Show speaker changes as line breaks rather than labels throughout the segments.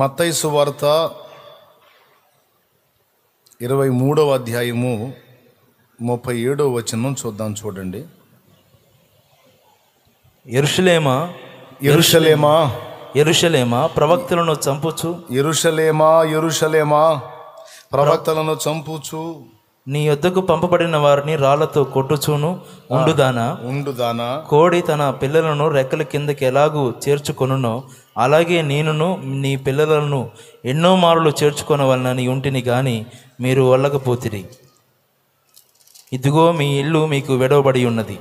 మత్తైసు వార్త ఇరవై మూడవ అధ్యాయము ముప్పై ఏడవ వచనం చూద్దాం చూడండి ఎరుషలేమా ఎరుషలేమా ఎరుషలేమా ప్రవక్తలను చంపుచు ఎరుషలేమా ఎరుషలేమా ప్రవక్తలను చంపుచు నీ యొద్దకు పంపబడిన వారిని రాళ్లతో కొట్టుచూను ఉండుదానా ఉండుదానా కోడి తన పిల్లలను రెక్కల కిందకి ఎలాగూ చేర్చుకొనునో అలాగే నేనును నీ పిల్లలను ఎన్నో మార్లు చేర్చుకొనవలనని ఉంటిని గాని మీరు వల్లకపోతిరి ఇదిగో మీ ఇల్లు మీకు విడవబడి ఉన్నది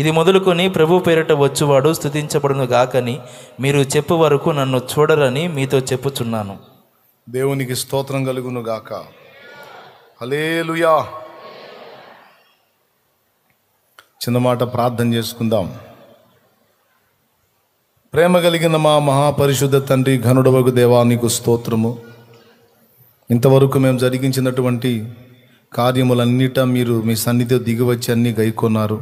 ఇది మొదలుకొని ప్రభు పేరిట వచ్చువాడు స్థుతించబడును గాకని మీరు చెప్పు వరకు నన్ను చూడరని మీతో చెప్పుచున్నాను దేవునికి స్తోత్రం కలుగును గాక హలేలుయా చిన్న మాట ప్రార్థన చేసుకుందాం ప్రేమ కలిగిన మా మహాపరిశుద్ధ తండ్రి ఘనుడవకు దేవా నీకు స్తోత్రము ఇంతవరకు మేము జరిగించినటువంటి కార్యములన్నిట మీరు మీ సన్నిధి దిగివచ్చి అన్నీ గైకొన్నారు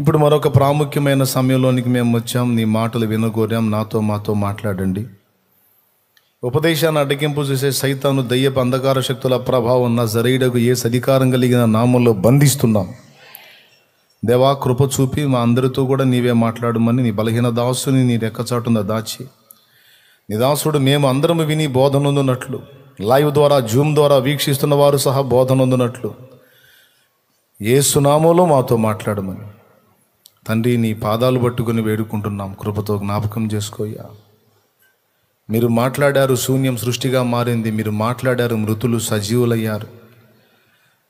ఇప్పుడు మరొక ప్రాముఖ్యమైన సమయంలోనికి మేము వచ్చాం నీ మాటలు వినగోరాం నాతో మాతో మాట్లాడండి ఉపదేశాన్ని అడ్డగింపు చేసే సైతాను దయ్యపు అంధకార శక్తుల ప్రభావం ఉన్న జరీడకు ఏ సధికారం కలిగిన నామంలో బంధిస్తున్నాం దేవా కృప చూపి మా అందరితో కూడా నీవే మాట్లాడమని నీ బలహీన దాసుని నీ రెక్కచాటున దాచి నీ దాసుడు మేము అందరం విని బోధనందునట్లు లైవ్ ద్వారా జూమ్ ద్వారా వీక్షిస్తున్న వారు సహా బోధనందునట్లు ఏ సునామోలో మాతో మాట్లాడమని తండ్రి నీ పాదాలు పట్టుకుని వేడుకుంటున్నాం కృపతో జ్ఞాపకం చేసుకోయ్యా మీరు మాట్లాడారు శూన్యం సృష్టిగా మారింది మీరు మాట్లాడారు మృతులు సజీవులయ్యారు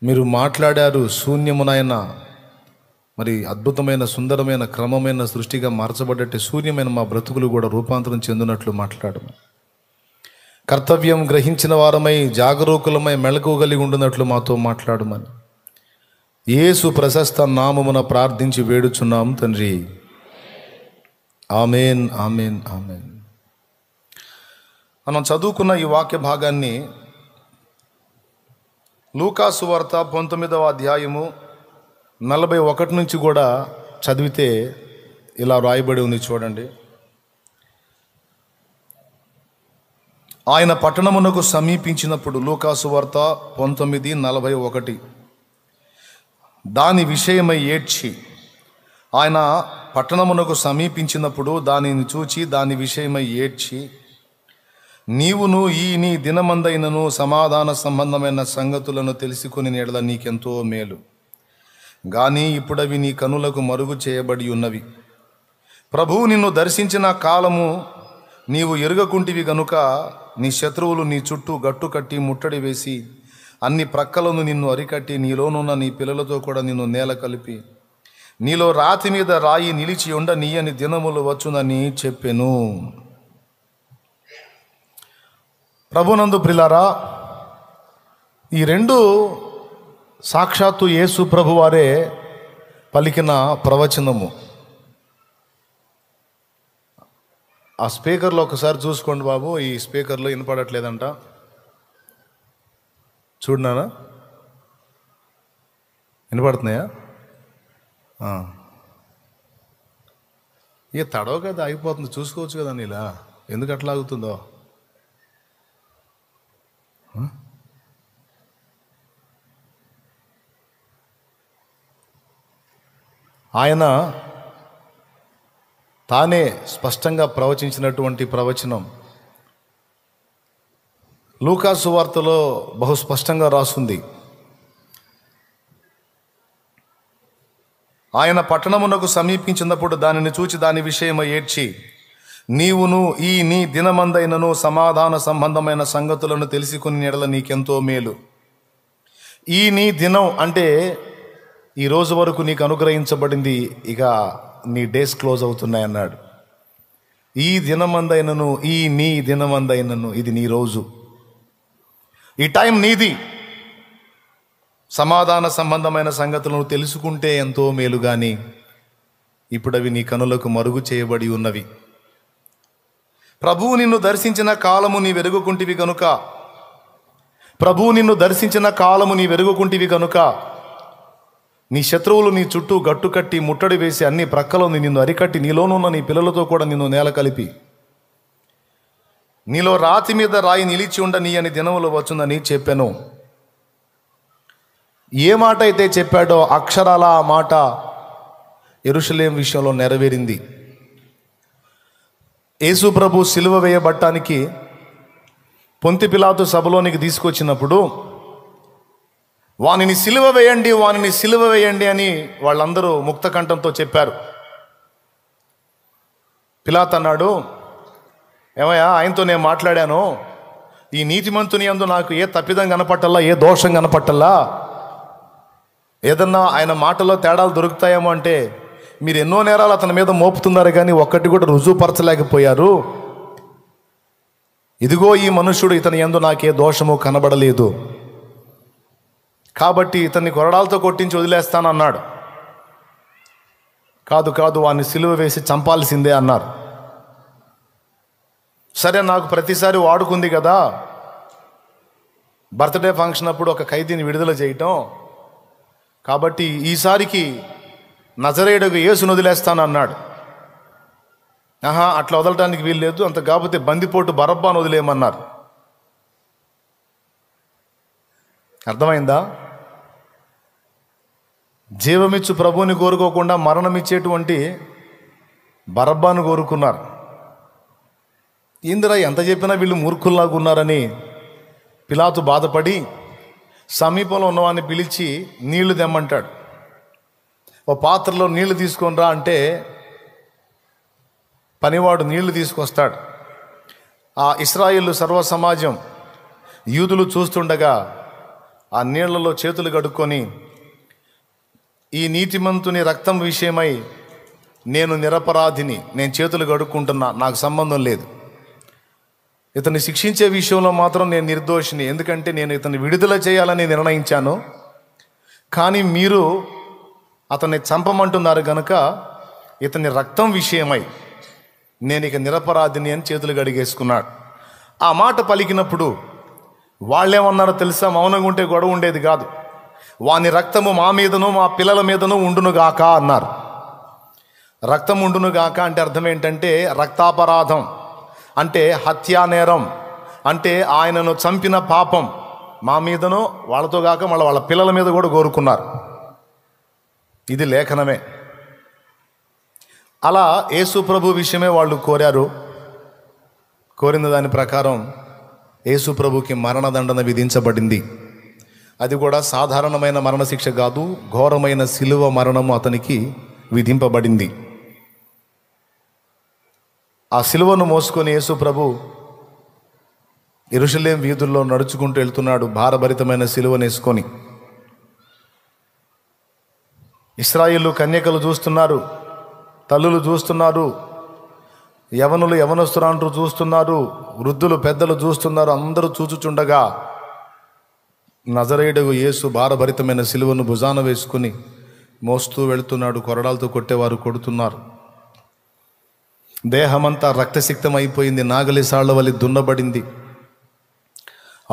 మీరు మాట్లాడారు శూన్యమునైన మరి అద్భుతమైన సుందరమైన క్రమమైన సృష్టిగా మార్చబడ్డట్టు శూన్యమైన మా బ్రతుకులు కూడా రూపాంతరం చెందినట్లు మాట్లాడము కర్తవ్యం గ్రహించిన వారమై జాగరూకులమై మెళకువ కలిగి ఉండినట్లు మాతో మాట్లాడమని యేసు ప్రశస్త నామమున ప్రార్థించి వేడుచున్నాం తండ్రి ఆమెన్ ఆమెన్ ఆమెన్ మనం చదువుకున్న ఈ వాక్య భాగాన్ని లూకాసు వార్త పంతొమ్మిదవ అధ్యాయము నలభై ఒకటి నుంచి కూడా చదివితే ఇలా రాయబడి ఉంది చూడండి ఆయన పట్టణమునకు సమీపించినప్పుడు లూకాసు వార్త పంతొమ్మిది నలభై ఒకటి దాని విషయమై ఏడ్చి ఆయన పట్టణమునకు సమీపించినప్పుడు దానిని చూచి దాని విషయమై ఏడ్చి నీవును ఈ నీ దినమందైనను సమాధాన సంబంధమైన సంగతులను తెలుసుకుని నీడల నీకెంతో మేలు కానీ ఇప్పుడవి నీ కనులకు మరుగు చేయబడి ఉన్నవి ప్రభువు నిన్ను దర్శించిన కాలము నీవు ఎరుగకుంటివి గనుక నీ శత్రువులు నీ చుట్టూ గట్టు కట్టి ముట్టడి వేసి అన్ని ప్రక్కలను నిన్ను అరికట్టి నీలోనున్న నీ పిల్లలతో కూడా నిన్ను నేల కలిపి నీలో రాతి మీద రాయి నిలిచి ఉండ నీయని దినములు వచ్చునని చెప్పెను ప్రభునందు ప్రిలారా ఈ రెండు సాక్షాత్తు యేసు ప్రభువారే పలికిన ప్రవచనము ఆ స్పీకర్లో ఒకసారి చూసుకోండి బాబు ఈ స్పీకర్లో వినపడట్లేదంట చూడనా వినపడుతున్నాయా ఇక తడవ కదా అయిపోతుంది చూసుకోవచ్చు కదా నీలా ఎందుకు అట్లా ఆగుతుందో ఆయన తానే స్పష్టంగా ప్రవచించినటువంటి ప్రవచనం లూకాసు వార్తలో బహు స్పష్టంగా రాసుంది ఆయన పట్టణమునకు సమీపించినప్పుడు దానిని చూచి దాని విషయమై ఏడ్చి నీవును ఈ నీ దినమందైనను సమాధాన సంబంధమైన సంగతులను తెలుసుకుని నెడల నీకెంతో మేలు ఈ నీ దినం అంటే ఈ రోజు వరకు నీకు అనుగ్రహించబడింది ఇక నీ డేస్ క్లోజ్ అవుతున్నాయి అన్నాడు ఈ దినమందైనను ఈ నీ దినమందైనను ఇది నీ రోజు ఈ టైం నీది సమాధాన సంబంధమైన సంగతులను తెలుసుకుంటే ఎంతో మేలు కానీ ఇప్పుడు అవి నీ కనులకు మరుగు చేయబడి ఉన్నవి ప్రభువు నిన్ను దర్శించిన కాలము నీ వెరుగుకుంటివి గనుక ప్రభువు నిన్ను దర్శించిన కాలము నీ వెరుగుకుంటివి గనుక నీ శత్రువులు నీ చుట్టూ గట్టు కట్టి ముట్టడి వేసి అన్ని ప్రక్కలోని నిన్ను అరికట్టి నీలోనున్న నీ పిల్లలతో కూడా నిన్ను నేల కలిపి నీలో రాతి మీద రాయి నిలిచి ఉండ నీ అని దినములు వచ్చిందని చెప్పాను ఏ మాట అయితే చెప్పాడో అక్షరాల ఆ మాట ఎరుషలేం విషయంలో నెరవేరింది ప్రభు సిలువ వేయబట్టానికి పొంతి పిలాతు సభలోనికి తీసుకొచ్చినప్పుడు వానిని సిలువ వేయండి వానిని సిలువ వేయండి అని వాళ్ళందరూ ముక్తకంఠంతో చెప్పారు పిలాత్ అన్నాడు ఏమయ్యా ఆయనతో నేను మాట్లాడాను ఈ నీతిమంతుని అందు నాకు ఏ తప్పిదం కనపట్టల్లా ఏ దోషం కనపట్టల్లా ఏదన్నా ఆయన మాటలో తేడాలు దొరుకుతాయేమో అంటే మీరు ఎన్నో నేరాలు అతని మీద మోపుతున్నారు కానీ ఒక్కటి కూడా రుజువుపరచలేకపోయారు ఇదిగో ఈ మనుషుడు ఇతని ఎందు నాకే దోషము కనబడలేదు కాబట్టి ఇతన్ని కొరడాలతో కొట్టించి వదిలేస్తానన్నాడు కాదు కాదు వాడిని సిలువ వేసి చంపాల్సిందే అన్నారు సరే నాకు ప్రతిసారి వాడుకుంది కదా బర్త్డే ఫంక్షన్ అప్పుడు ఒక ఖైదీని విడుదల చేయటం కాబట్టి ఈసారికి నజరేయుడు ఏసును వదిలేస్తాను అన్నాడు ఆహా అట్లా వదలటానికి వీల్లేదు అంత కాకపోతే బందిపోటు బరబ్బాను వదిలేయమన్నారు అర్థమైందా జీవమిచ్చు ప్రభువుని కోరుకోకుండా మరణమిచ్చేటువంటి బరబ్బాను కోరుకున్నారు ఇందిరా ఎంత చెప్పినా వీళ్ళు మూర్ఖుల్లాగా ఉన్నారని పిలాతు బాధపడి సమీపంలో ఉన్నవాడిని పిలిచి నీళ్లు తెమ్మంటాడు ఓ పాత్రలో నీళ్లు తీసుకొని రా అంటే పనివాడు నీళ్లు తీసుకొస్తాడు ఆ ఇస్రాయిల్ సర్వ సమాజం యూదులు చూస్తుండగా ఆ నీళ్లలో చేతులు కడుక్కొని ఈ నీతిమంతుని రక్తం విషయమై నేను నిరపరాధిని నేను చేతులు కడుక్కుంటున్నా నాకు సంబంధం లేదు ఇతన్ని శిక్షించే విషయంలో మాత్రం నేను నిర్దోషిని ఎందుకంటే నేను ఇతన్ని విడుదల చేయాలని నిర్ణయించాను కానీ మీరు అతన్ని చంపమంటున్నారు గనుక ఇతని రక్తం విషయమై నేను ఇక నిరపరాధిని అని చేతులు గడిగేసుకున్నాడు ఆ మాట పలికినప్పుడు వాళ్ళేమన్నారో తెలుసా మౌనంగా ఉంటే గొడవ ఉండేది కాదు వాని రక్తము మా మీదను మా పిల్లల మీదను ఉండునుగాక అన్నారు రక్తం ఉండునుగాక అంటే అర్థం ఏంటంటే రక్తాపరాధం అంటే హత్యా నేరం అంటే ఆయనను చంపిన పాపం మా మీదను వాళ్ళతో కాక మళ్ళీ వాళ్ళ పిల్లల మీద కూడా కోరుకున్నారు ఇది లేఖనమే అలా యేసుప్రభు విషయమే వాళ్ళు కోరారు కోరిన దాని ప్రకారం యేసుప్రభుకి మరణదండన విధించబడింది అది కూడా సాధారణమైన మరణశిక్ష కాదు ఘోరమైన శిలువ మరణము అతనికి విధింపబడింది ఆ శిలువను మోసుకొని యేసుప్రభు ఇరుషులేం వీధుల్లో నడుచుకుంటూ వెళ్తున్నాడు భారభరితమైన శిలువనేసుకొని ఇస్రాయిల్ కన్యకలు చూస్తున్నారు తల్లులు చూస్తున్నారు యవనులు యవనస్తురాంటూ చూస్తున్నారు వృద్ధులు పెద్దలు చూస్తున్నారు అందరూ చూచుచుండగా నజరేయుడు యేసు భారభరితమైన సిలువను భుజాన వేసుకుని మోస్తూ వెళుతున్నాడు కొరడాలతో కొట్టేవారు కొడుతున్నారు దేహమంతా రక్తసిక్తం అయిపోయింది నాగలిసాళ్ల వల్ల దున్నబడింది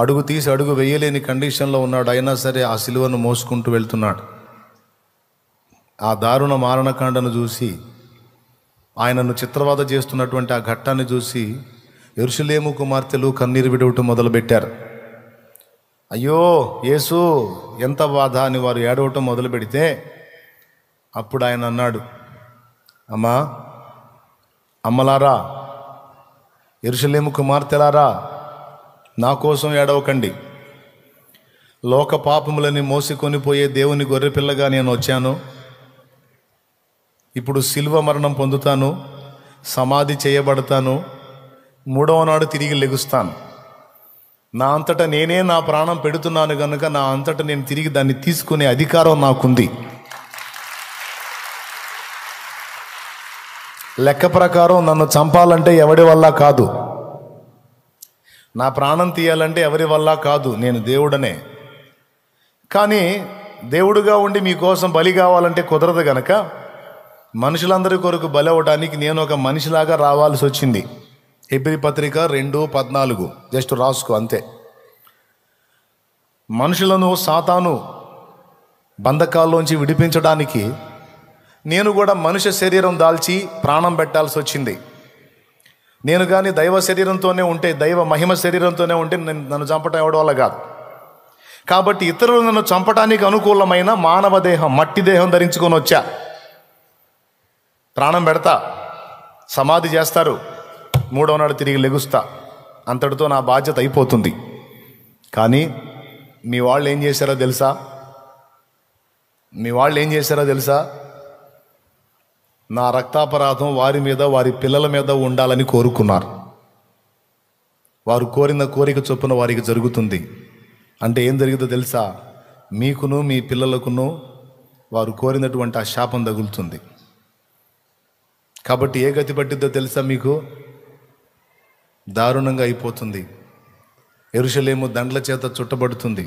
అడుగు తీసి అడుగు వేయలేని కండిషన్లో ఉన్నాడు అయినా సరే ఆ సిలువను మోసుకుంటూ వెళ్తున్నాడు ఆ దారుణ మారణకాండను చూసి ఆయనను చిత్రవాద చేస్తున్నటువంటి ఆ ఘట్టాన్ని చూసి ఎరుసలేము కుమార్తెలు కన్నీరు విడవటం మొదలుపెట్టారు అయ్యో యేసు ఎంత బాధ అని వారు ఏడవటం మొదలు పెడితే అప్పుడు ఆయన అన్నాడు అమ్మా అమ్మలారా ఎరుసలేము కుమార్తెలారా నా కోసం ఏడవకండి లోక పాపములని మోసుకొని పోయే దేవుని గొర్రెపిల్లగా నేను వచ్చాను ఇప్పుడు శిల్వ మరణం పొందుతాను సమాధి చేయబడతాను మూడవ నాడు తిరిగి లెగుస్తాను నా అంతటా నేనే నా ప్రాణం పెడుతున్నాను కనుక నా అంతటా నేను తిరిగి దాన్ని తీసుకునే అధికారం నాకుంది లెక్క ప్రకారం నన్ను చంపాలంటే ఎవడి వల్ల కాదు నా ప్రాణం తీయాలంటే ఎవరి వల్ల కాదు నేను దేవుడనే కానీ దేవుడుగా ఉండి మీకోసం బలి కావాలంటే కుదరదు గనక మనుషులందరి కొరకు బలవడానికి నేను ఒక మనిషిలాగా రావాల్సి వచ్చింది ఎబ్రి పత్రిక రెండు పద్నాలుగు జస్ట్ రాసుకో అంతే మనుషులను సాతాను బంధకాల్లోంచి విడిపించడానికి నేను కూడా మనుష్య శరీరం దాల్చి ప్రాణం పెట్టాల్సి వచ్చింది నేను కానీ దైవ శరీరంతోనే ఉంటే దైవ మహిమ శరీరంతోనే ఉంటే నేను నన్ను చంపటం ఎవడం వల్ల కాదు కాబట్టి ఇతరులు నన్ను చంపటానికి అనుకూలమైన మానవ దేహం మట్టి దేహం ధరించుకొని వచ్చా ప్రాణం పెడతా సమాధి చేస్తారు మూడో నాడు తిరిగి లెగుస్తా అంతటితో నా బాధ్యత అయిపోతుంది కానీ మీ వాళ్ళు ఏం చేశారో తెలుసా మీ వాళ్ళు ఏం చేశారో తెలుసా నా రక్తాపరాధం వారి మీద వారి పిల్లల మీద ఉండాలని కోరుకున్నారు వారు కోరిన కోరిక చొప్పున వారికి జరుగుతుంది అంటే ఏం జరిగిందో తెలుసా మీకును మీ పిల్లలకును వారు కోరినటువంటి ఆ శాపం తగులుతుంది కాబట్టి ఏ గతి పట్టిద్దో తెలుసా మీకు దారుణంగా అయిపోతుంది ఎరుషలేము దండ్ల చేత చుట్టబడుతుంది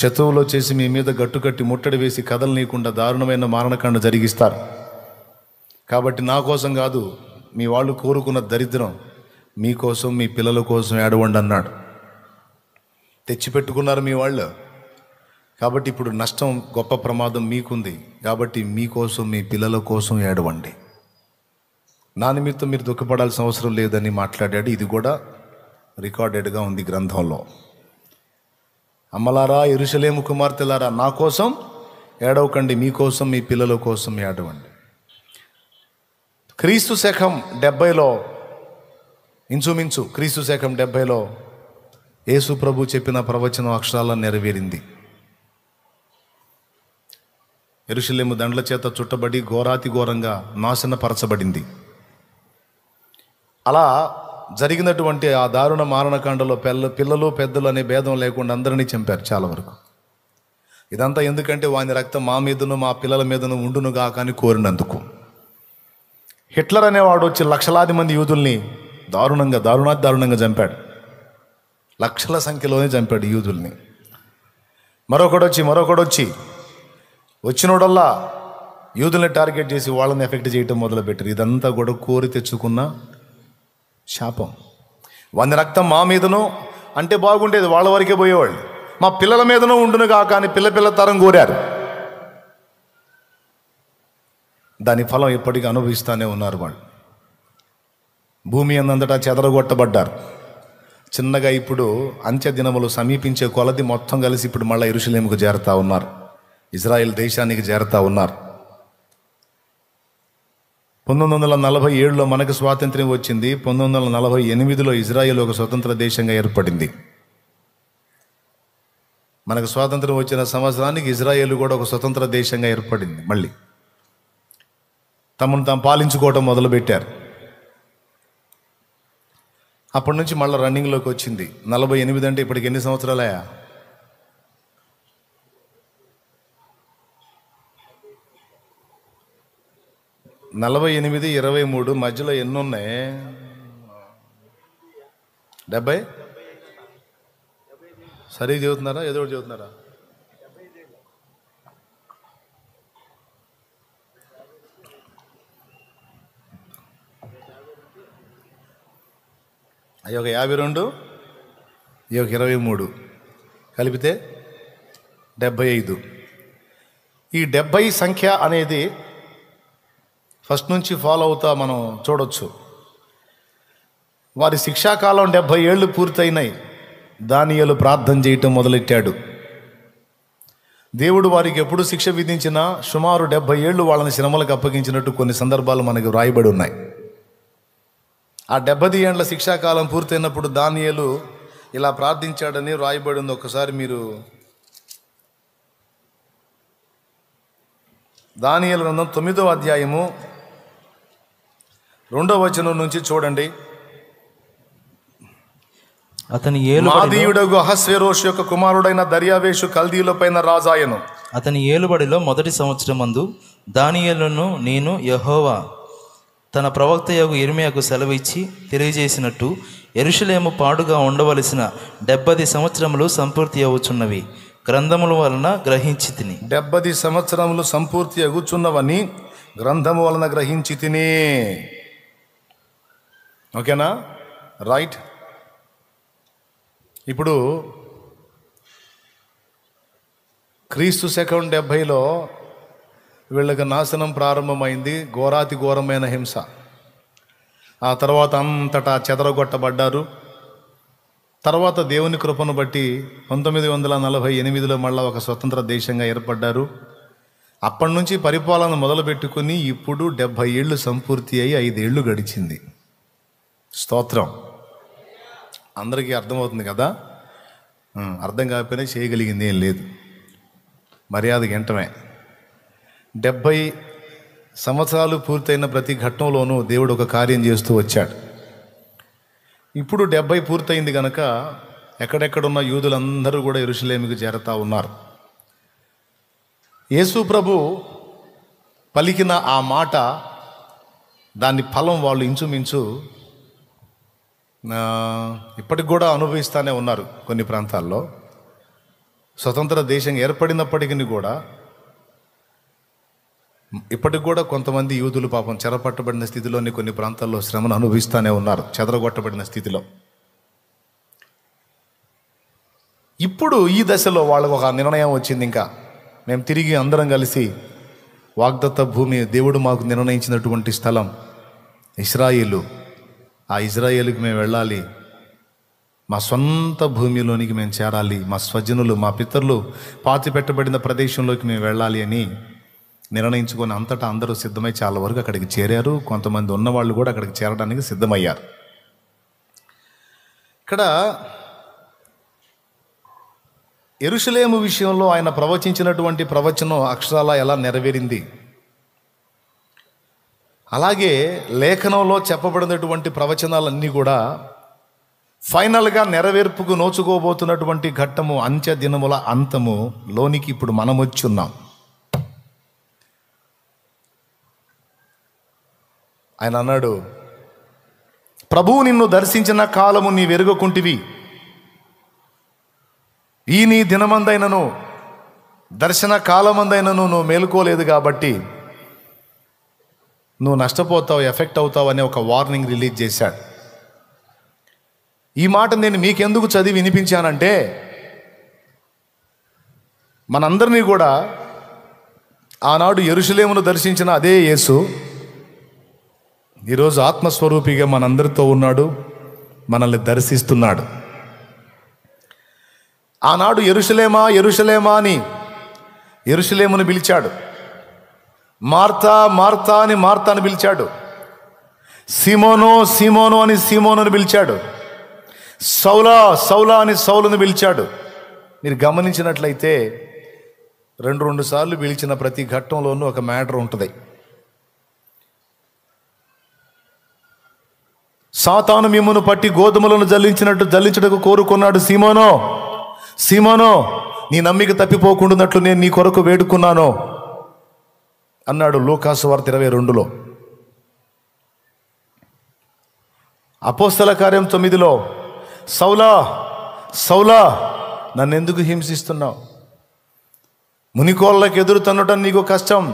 శత్రువులో చేసి మీ మీద గట్టుకట్టి ముట్టడి వేసి కథలు నీయకుండా దారుణమైన మారణకాండ జరిగిస్తారు కాబట్టి నా కోసం కాదు మీ వాళ్ళు కోరుకున్న దరిద్రం మీకోసం మీ పిల్లల కోసం ఏడవండి అన్నాడు తెచ్చిపెట్టుకున్నారు మీ వాళ్ళు కాబట్టి ఇప్పుడు నష్టం గొప్ప ప్రమాదం మీకుంది కాబట్టి మీకోసం మీ పిల్లల కోసం ఏడవండి నా నిమిత్తం మీరు దుఃఖపడాల్సిన అవసరం లేదని మాట్లాడాడు ఇది కూడా రికార్డెడ్గా ఉంది గ్రంథంలో అమ్మలారా ఎరుసలేము కుమార్తెలారా నా కోసం ఏడవకండి మీకోసం మీ పిల్లల కోసం ఏడవండి క్రీస్తు శకం డెబ్బైలో ఇంచుమించు క్రీస్తు శకం డెబ్బైలో యేసు ప్రభు చెప్పిన ప్రవచన అక్షరాలను నెరవేరింది ఎరుషలేము దండ్ల చేత చుట్టబడి ఘోరాతి ఘోరంగా నాశనపరచబడింది అలా జరిగినటువంటి ఆ దారుణ మారణకాండలో పిల్ల పిల్లలు పెద్దలు అనే భేదం లేకుండా అందరినీ చంపారు చాలా వరకు ఇదంతా ఎందుకంటే వాని రక్తం మా మీదను మా పిల్లల మీదను ఉండును కానీ కోరినందుకు హిట్లర్ అనేవాడు వచ్చి లక్షలాది మంది యూదుల్ని దారుణంగా దారుణాది దారుణంగా చంపాడు లక్షల సంఖ్యలోనే చంపాడు యూదుల్ని మరొకడొచ్చి మరొకడొచ్చి వచ్చినోడల్లా యూదుల్ని టార్గెట్ చేసి వాళ్ళని ఎఫెక్ట్ చేయటం మొదలుపెట్టారు ఇదంతా కూడా కోరి తెచ్చుకున్న శాపం వంద రక్తం మా మీదనో అంటే బాగుండేది వాళ్ళ వరకే పోయేవాళ్ళు మా పిల్లల మీదనో ఉండును కాక అని పిల్ల పిల్ల తరం కోరారు దాని ఫలం ఇప్పటికీ అనుభవిస్తూనే ఉన్నారు వాళ్ళు భూమి అందంతటా చెదరగొట్టబడ్డారు చిన్నగా ఇప్పుడు అంత్య దినములు సమీపించే కొలది మొత్తం కలిసి ఇప్పుడు మళ్ళీ ఇరుషులేముకు చేరుతా ఉన్నారు ఇజ్రాయెల్ దేశానికి చేరతా ఉన్నారు పంతొమ్మిది వందల నలభై ఏడులో మనకు స్వాతంత్ర్యం వచ్చింది పంతొమ్మిది వందల నలభై ఎనిమిదిలో ఇజ్రాయెల్ ఒక స్వతంత్ర దేశంగా ఏర్పడింది మనకు స్వాతంత్రం వచ్చిన సంవత్సరానికి ఇజ్రాయెల్ కూడా ఒక స్వతంత్ర దేశంగా ఏర్పడింది మళ్ళీ తమను తాము పాలించుకోవటం మొదలుపెట్టారు అప్పటి నుంచి మళ్ళీ రన్నింగ్లోకి వచ్చింది నలభై ఎనిమిది అంటే ఇప్పటికి ఎన్ని సంవత్సరాలయా నలభై ఎనిమిది ఇరవై మూడు మధ్యలో ఎన్ని ఉన్నాయి డెబ్బై సరిగ్గా చదువుతున్నారా ఏదో ఒకటి చదువుతున్నారా అవి ఒక యాభై రెండు ఈ ఒక ఇరవై మూడు కలిపితే డెబ్బై ఐదు ఈ డెబ్బై సంఖ్య అనేది ఫస్ట్ నుంచి ఫాలో అవుతా మనం చూడొచ్చు వారి శిక్షాకాలం డెబ్భై ఏళ్ళు పూర్తయినాయి దానియలు ప్రార్థన చేయటం మొదలెట్టాడు దేవుడు వారికి ఎప్పుడు శిక్ష విధించినా సుమారు డెబ్భై ఏళ్ళు వాళ్ళని శ్రమలకు అప్పగించినట్టు కొన్ని సందర్భాలు మనకు వ్రాయబడి ఉన్నాయి ఆ డెబ్బది ఏండ్ల శిక్షాకాలం పూర్తయినప్పుడు దానియలు ఇలా ప్రార్థించాడని వ్రాయబడి ఉంది ఒకసారి మీరు దానియలు గ్రంథం తొమ్మిదో అధ్యాయము రెండో వచనం నుంచి చూడండి అతని మాదీయుడగు అహస్వేరోష్ యొక్క కుమారుడైన దర్యావేషు కల్దీల పైన రాజాయను అతని ఏలుబడిలో మొదటి సంవత్సరం మందు దానియేలును నేను యహోవా తన ప్రవక్త యొక్క సెలవు ఇచ్చి తెలియజేసినట్టు ఎరుషులేము పాడుగా ఉండవలసిన డెబ్బది సంవత్సరములు సంపూర్తి అవుచున్నవి గ్రంథముల వలన గ్రహించి తిని డెబ్బది సంవత్సరములు సంపూర్తి అగుచున్నవని గ్రంథము వలన గ్రహించి ఓకేనా రైట్ ఇప్పుడు క్రీస్తు శకం డెబ్భైలో వీళ్ళకి నాశనం ప్రారంభమైంది ఘోరాతి ఘోరమైన హింస ఆ తర్వాత అంతటా చెదరగొట్టబడ్డారు తర్వాత దేవుని కృపను బట్టి పంతొమ్మిది వందల నలభై ఎనిమిదిలో మళ్ళీ ఒక స్వతంత్ర దేశంగా ఏర్పడ్డారు అప్పటి నుంచి పరిపాలన మొదలుపెట్టుకుని ఇప్పుడు డెబ్భై ఏళ్ళు సంపూర్తి అయి ఐదేళ్లు గడిచింది స్తోత్రం అందరికీ అర్థమవుతుంది కదా అర్థం కాకపోయినా చేయగలిగింది ఏం లేదు మర్యాద గెంటమే డెబ్భై సంవత్సరాలు పూర్తయిన ప్రతి ఘట్టంలోనూ దేవుడు ఒక కార్యం చేస్తూ వచ్చాడు ఇప్పుడు డెబ్బై పూర్తయింది కనుక ఎక్కడెక్కడున్న యూదులందరూ కూడా ఇరుషులేమికి చేరతా ఉన్నారు యేసు ప్రభు పలికిన ఆ మాట దాని ఫలం వాళ్ళు ఇంచుమించు ఇప్పటికి కూడా అనుభవిస్తూనే ఉన్నారు కొన్ని ప్రాంతాల్లో స్వతంత్ర దేశం ఏర్పడినప్పటికీ కూడా ఇప్పటికి కూడా కొంతమంది యూదులు పాపం చెరపట్టబడిన స్థితిలోని కొన్ని ప్రాంతాల్లో శ్రమను అనుభవిస్తూనే ఉన్నారు చెదరగొట్టబడిన స్థితిలో ఇప్పుడు ఈ దశలో వాళ్ళకు ఒక నిర్ణయం వచ్చింది ఇంకా మేము తిరిగి అందరం కలిసి వాగ్దత్త భూమి దేవుడు మాకు నిర్ణయించినటువంటి స్థలం ఇస్రాయిలు ఆ ఇజ్రాయేల్కి మేము వెళ్ళాలి మా సొంత భూమిలోనికి మేము చేరాలి మా స్వజనులు మా పితరులు పాతి పెట్టబడిన ప్రదేశంలోకి మేము వెళ్ళాలి అని నిర్ణయించుకొని అంతటా అందరూ సిద్ధమై చాలా వరకు అక్కడికి చేరారు కొంతమంది ఉన్నవాళ్ళు కూడా అక్కడికి చేరడానికి సిద్ధమయ్యారు ఇక్కడ ఎరుషలేము విషయంలో ఆయన ప్రవచించినటువంటి ప్రవచనం అక్షరాల ఎలా నెరవేరింది అలాగే లేఖనంలో చెప్పబడినటువంటి ప్రవచనాలన్నీ కూడా ఫైనల్గా నెరవేర్పుకు నోచుకోబోతున్నటువంటి ఘట్టము అంత్య దినముల అంతము లోనికి ఇప్పుడు మనం వచ్చున్నాం ఆయన అన్నాడు ప్రభువు నిన్ను దర్శించిన కాలము నీ వెరుగకుంటివి ఈ నీ దినమందైనను దర్శన కాలమందైనను నువ్వు మేలుకోలేదు కాబట్టి నువ్వు నష్టపోతావు ఎఫెక్ట్ అవుతావు అనే ఒక వార్నింగ్ రిలీజ్ చేశాడు ఈ మాట నేను మీకెందుకు చదివి వినిపించానంటే మనందరినీ కూడా ఆనాడు ఎరుషులేమును దర్శించిన అదే యేసు ఈరోజు ఆత్మస్వరూపిగా మనందరితో ఉన్నాడు మనల్ని దర్శిస్తున్నాడు ఆనాడు ఎరుషులేమా ఎరుషులేమా అని ఎరుషులేమును పిలిచాడు మార్తా మార్తా అని మార్తా అని పిలిచాడు సిమోనో సిమోను అని సిమోను పిలిచాడు సౌలా సౌలా అని సౌలను పిలిచాడు మీరు గమనించినట్లయితే రెండు రెండు సార్లు పిలిచిన ప్రతి ఘట్టంలోనూ ఒక మ్యాటర్ ఉంటుంది సాతాను మిమ్మును పట్టి గోధుమలను జల్లించినట్టు జల్లించటకు కోరుకున్నాడు సీమోనో సీమోనో నీ నమ్మిక తప్పిపోకుండా నేను నీ కొరకు వేడుకున్నాను అన్నాడు లూకాసు వార్త ఇరవై రెండులో అపోస్తల కార్యం తొమ్మిదిలో సౌలా సౌలా నన్ను ఎందుకు హింసిస్తున్నావు మునికోళ్ళకి ఎదురు తన్నటం నీకు కష్టం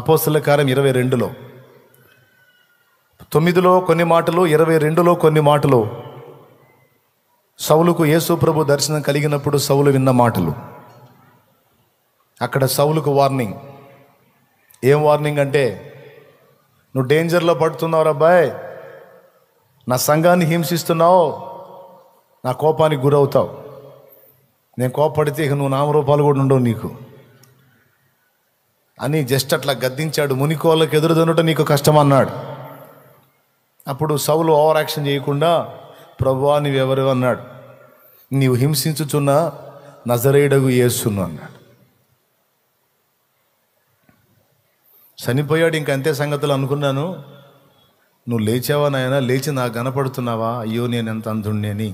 అపోస్తల కార్యం ఇరవై రెండులో తొమ్మిదిలో కొన్ని మాటలు ఇరవై రెండులో కొన్ని మాటలు సౌలుకు యేసు ప్రభు దర్శనం కలిగినప్పుడు సౌలు విన్న మాటలు అక్కడ సౌలుకు వార్నింగ్ ఏం వార్నింగ్ అంటే నువ్వు డేంజర్లో పడుతున్నావు రబ్బాయ్ నా సంఘాన్ని హింసిస్తున్నావు నా కోపానికి గురవుతావు నేను కోపడితే ఇక నువ్వు నామరూపాలు కూడా ఉండవు నీకు అని జస్ట్ అట్లా గద్దించాడు మునికోళ్ళకి ఎదురుదనుట నీకు కష్టం అన్నాడు అప్పుడు సౌలు ఓవర్ యాక్షన్ చేయకుండా ప్రభువా నీవెవరు అన్నాడు నీవు హింసించుచున్న నజరేయుడగు యేసును అన్నాడు చనిపోయాడు ఇంకంతే సంగతులు అనుకున్నాను నువ్వు లేచావా నాయన లేచి నాకు కనపడుతున్నావా అయ్యో నేను ఎంత అంధుణ్ణి అని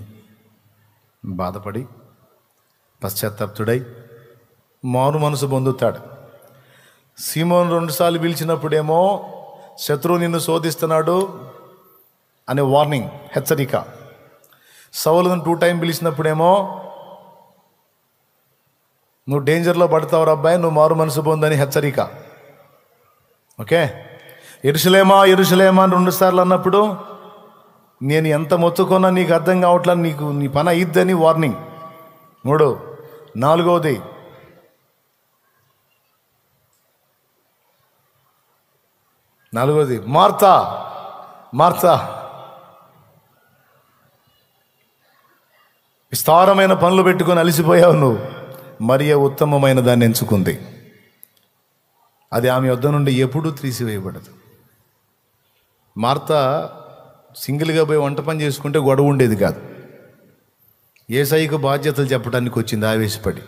బాధపడి పశ్చాత్తాప్తుడై మారు మనసు పొందుతాడు సీమోను రెండుసార్లు పిలిచినప్పుడేమో శత్రువు నిన్ను శోధిస్తున్నాడు అనే వార్నింగ్ హెచ్చరిక సవలను టూ టైం పిలిచినప్పుడేమో నువ్వు డేంజర్లో పడతావు అబ్బాయి నువ్వు మారు మనసు పొందని హెచ్చరిక ఓకే ఎరుసలేమా ఎరుసలేమా అని రెండుసార్లు అన్నప్పుడు నేను ఎంత మొత్తుకున్నా నీకు అర్థం కావట్లేదు నీకు నీ పని అయిద్దని వార్నింగ్ మూడు నాలుగవది నాలుగవది మార్తా మార్తా విస్తారమైన పనులు పెట్టుకొని అలసిపోయావు నువ్వు మరియ ఉత్తమమైన దాన్ని ఎంచుకుంది అది ఆమె వద్ద నుండి ఎప్పుడూ తీసివేయబడదు మార్త సింగిల్గా పోయి వంట పని చేసుకుంటే గొడవ ఉండేది కాదు ఏసైకి బాధ్యతలు చెప్పడానికి వచ్చింది ఆవేశపడి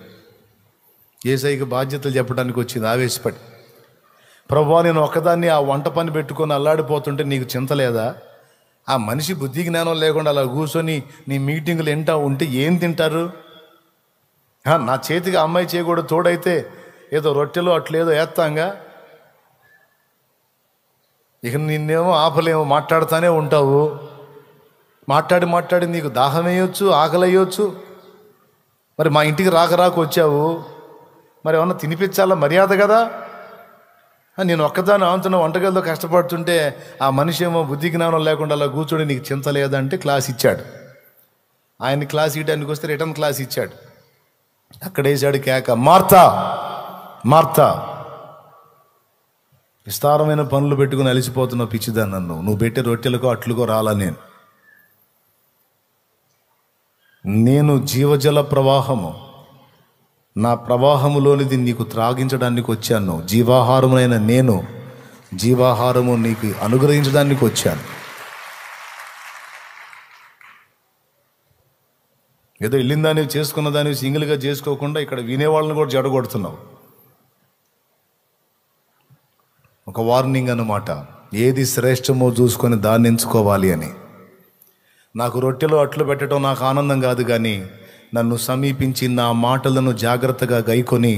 ఏసైకి బాధ్యతలు చెప్పడానికి వచ్చింది ఆవేశపడి ప్రభా నేను ఒక్కదాన్ని ఆ వంట పని పెట్టుకొని అల్లాడిపోతుంటే నీకు చింత లేదా ఆ మనిషి బుద్ధి జ్ఞానం లేకుండా అలా కూర్చొని నీ మీటింగులు వింటా ఉంటే ఏం తింటారు నా చేతికి అమ్మాయి చేయకూడదు తోడైతే ఏదో రొట్టెలు అట్లేదో వేస్తాంగా ఇక నిన్నేమో ఆపలేమో మాట్లాడుతూనే ఉంటావు మాట్లాడి మాట్లాడి నీకు దాహం వేయొచ్చు ఆకలి వేయొచ్చు మరి మా ఇంటికి రాక రాక వచ్చావు మరి ఏమన్నా తినిపించాలా మర్యాద కదా నేను ఒక్కదాని ఆంతున్న వంటగదిలో కష్టపడుతుంటే ఆ మనిషి ఏమో బుద్ధి జ్ఞానం లేకుండా అలా కూర్చొని నీకు చింత లేదంటే క్లాస్ ఇచ్చాడు ఆయన క్లాస్ ఇవ్వడానికి వస్తే రిటర్న్ క్లాస్ ఇచ్చాడు అక్కడేసాడు కేక మార్తా మార్త విస్తారమైన పనులు పెట్టుకుని అలిసిపోతున్న పిచ్చిదాన్ని నన్ను నువ్వు పెట్టే రొట్టెలకో అట్లుకో రాలా నేను నేను జీవజల ప్రవాహము నా ప్రవాహములోనిది నీకు త్రాగించడానికి వచ్చాను జీవాహారములైన నేను జీవాహారము నీకు అనుగ్రహించడానికి వచ్చాను ఏదో వెళ్ళిన చేసుకున్న దాన్ని సింగిల్గా చేసుకోకుండా ఇక్కడ వినేవాళ్ళని కూడా జడగొడుతున్నావు ఒక వార్నింగ్ అనమాట ఏది శ్రేష్టమో చూసుకొని దాన్ని ఎంచుకోవాలి అని నాకు రొట్టెలో అట్లు పెట్టడం నాకు ఆనందం కాదు కానీ నన్ను సమీపించి నా మాటలను జాగ్రత్తగా గైకొని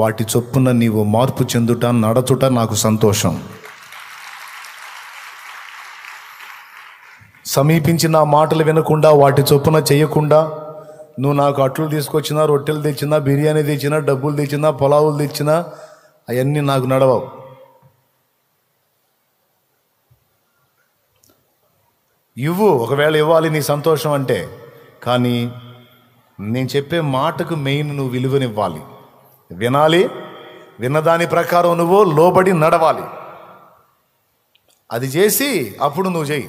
వాటి చొప్పున నీవు మార్పు చెందుట నడచుట నాకు సంతోషం సమీపించి నా మాటలు వినకుండా వాటి చొప్పున చేయకుండా నువ్వు నాకు అట్లు తీసుకొచ్చినా రొట్టెలు తెచ్చినా బిర్యానీ తెచ్చినా డబ్బులు తెచ్చినా పొలావులు తెచ్చినా అవన్నీ నాకు నడవవు ఇవ్వు ఒకవేళ ఇవ్వాలి నీ సంతోషం అంటే కానీ నేను చెప్పే మాటకు మెయిన్ నువ్వు విలువనివ్వాలి వినాలి విన్నదాని ప్రకారం నువ్వు లోబడి నడవాలి అది చేసి అప్పుడు నువ్వు చెయ్యి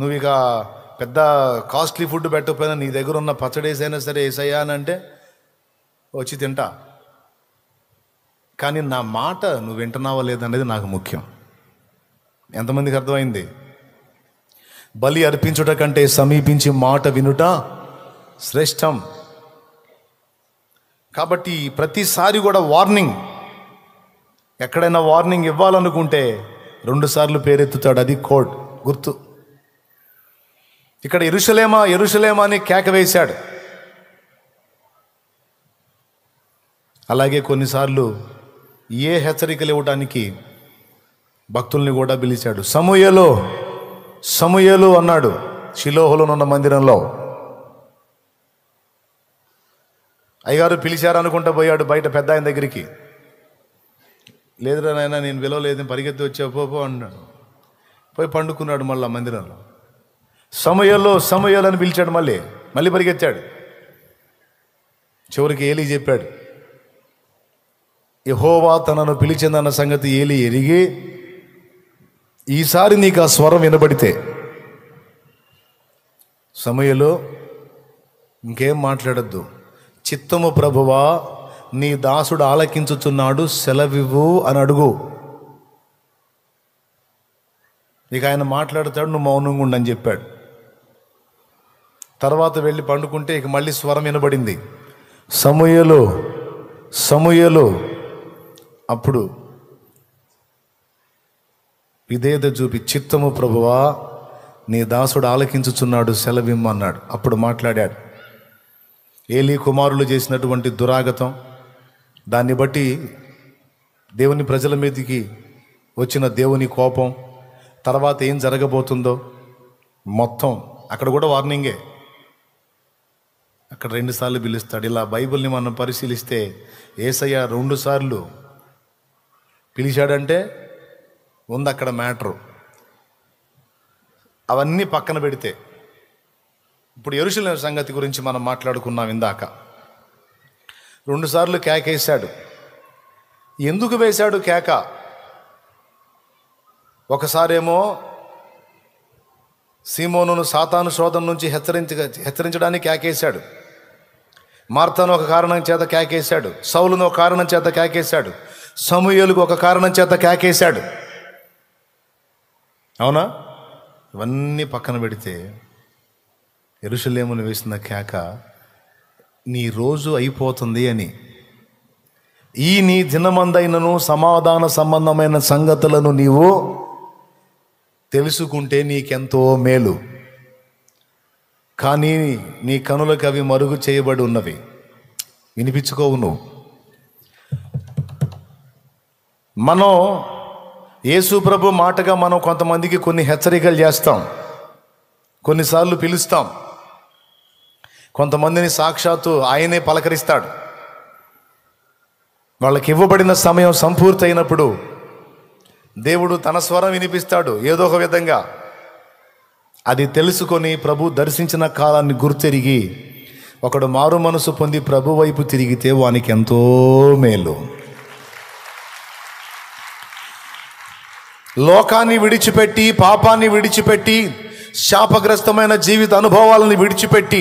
నువ్వు ఇక పెద్ద కాస్ట్లీ ఫుడ్ పెట్టకపోయినా నీ దగ్గర ఉన్న పచ్చడేసైనా సరే వేసయ్యా అని అంటే వచ్చి తింటా కానీ నా మాట నువ్వు వింటున్నావా లేదనేది నాకు ముఖ్యం ఎంతమందికి అర్థమైంది బలి అర్పించుట కంటే సమీపించి మాట వినుట శ్రేష్టం కాబట్టి ప్రతిసారి కూడా వార్నింగ్ ఎక్కడైనా వార్నింగ్ ఇవ్వాలనుకుంటే రెండుసార్లు పేరెత్తుతాడు అది కోడ్ గుర్తు ఇక్కడ ఎరుషలేమా ఎరుషలేమా అని కేక వేశాడు అలాగే కొన్నిసార్లు ఏ హెచ్చరికలు ఇవ్వడానికి భక్తుల్ని కూడా పిలిచాడు సమూయలో సమయలు అన్నాడు ఉన్న మందిరంలో అయ్యగారు పిలిచారనుకుంటా పోయాడు బయట పెద్ద ఆయన దగ్గరికి లేదురా నాయన నేను పిలవలేదు పరిగెత్తి వచ్చే పోపో అన్నాడు పోయి పండుకున్నాడు మళ్ళీ మందిరంలో సమయంలో సమయాలని అని పిలిచాడు మళ్ళీ మళ్ళీ పరిగెత్తాడు చివరికి ఏలి చెప్పాడు యహోవా తనను పిలిచిందన్న సంగతి ఏలి ఎరిగి ఈసారి నీకు ఆ స్వరం వినబడితే సమయంలో ఇంకేం మాట్లాడద్దు చిత్తము ప్రభువా నీ దాసుడు ఆలకించుచున్నాడు సెలవివ్వు అని అడుగు ఇక ఆయన మాట్లాడతాడు నువ్వు మౌనంగా ఉండని చెప్పాడు తర్వాత వెళ్ళి పండుకుంటే ఇక మళ్ళీ స్వరం వినబడింది సమూయలు సమూయలు అప్పుడు విధేయత చూపి చిత్తము ప్రభువా నీ దాసుడు ఆలకించుచున్నాడు సెలవిమ్మన్నాడు అప్పుడు మాట్లాడాడు ఏలీ కుమారులు చేసినటువంటి దురాగతం దాన్ని బట్టి దేవుని ప్రజల మీదకి వచ్చిన దేవుని కోపం తర్వాత ఏం జరగబోతుందో మొత్తం అక్కడ కూడా వార్నింగే అక్కడ రెండుసార్లు పిలుస్తాడు ఇలా బైబిల్ని మనం పరిశీలిస్తే ఏసయ్య రెండుసార్లు పిలిచాడంటే ఉంది అక్కడ మ్యాటరు అవన్నీ పక్కన పెడితే ఇప్పుడు ఎరుశల సంగతి గురించి మనం మాట్లాడుకున్నాం ఇందాక రెండుసార్లు వేశాడు ఎందుకు వేశాడు కేక ఒకసారేమో సీమోను సాతాను శోధం నుంచి హెచ్చరించ హెచ్చరించడానికి కేకేశాడు మార్తను ఒక కారణం చేత కేకేశాడు సౌలును ఒక కారణం చేత కేకేశాడు సమూయలకు ఒక కారణం చేత కేకేశాడు అవునా ఇవన్నీ పక్కన పెడితే ఎరుషలేమును వేసిన కేక నీ రోజు అయిపోతుంది అని ఈ నీ దినమందైనను సమాధాన సంబంధమైన సంగతులను నీవు తెలుసుకుంటే నీకెంతో మేలు కానీ నీ కనులకు అవి మరుగు చేయబడి ఉన్నవి వినిపించుకోవు నువ్వు మనం యేసు ప్రభు మాటగా మనం కొంతమందికి కొన్ని హెచ్చరికలు చేస్తాం కొన్నిసార్లు పిలుస్తాం కొంతమందిని సాక్షాత్తు ఆయనే పలకరిస్తాడు వాళ్ళకి ఇవ్వబడిన సమయం సంపూర్తయినప్పుడు దేవుడు తన స్వరం వినిపిస్తాడు ఏదో ఒక విధంగా అది తెలుసుకొని ప్రభు దర్శించిన కాలాన్ని గుర్తెరిగి ఒకడు మారు మనసు పొంది ప్రభు వైపు తిరిగితే వానికి ఎంతో మేలు లోకాన్ని విడిచిపెట్టి పాపాన్ని విడిచిపెట్టి శాపగ్రస్తమైన జీవిత అనుభవాలను విడిచిపెట్టి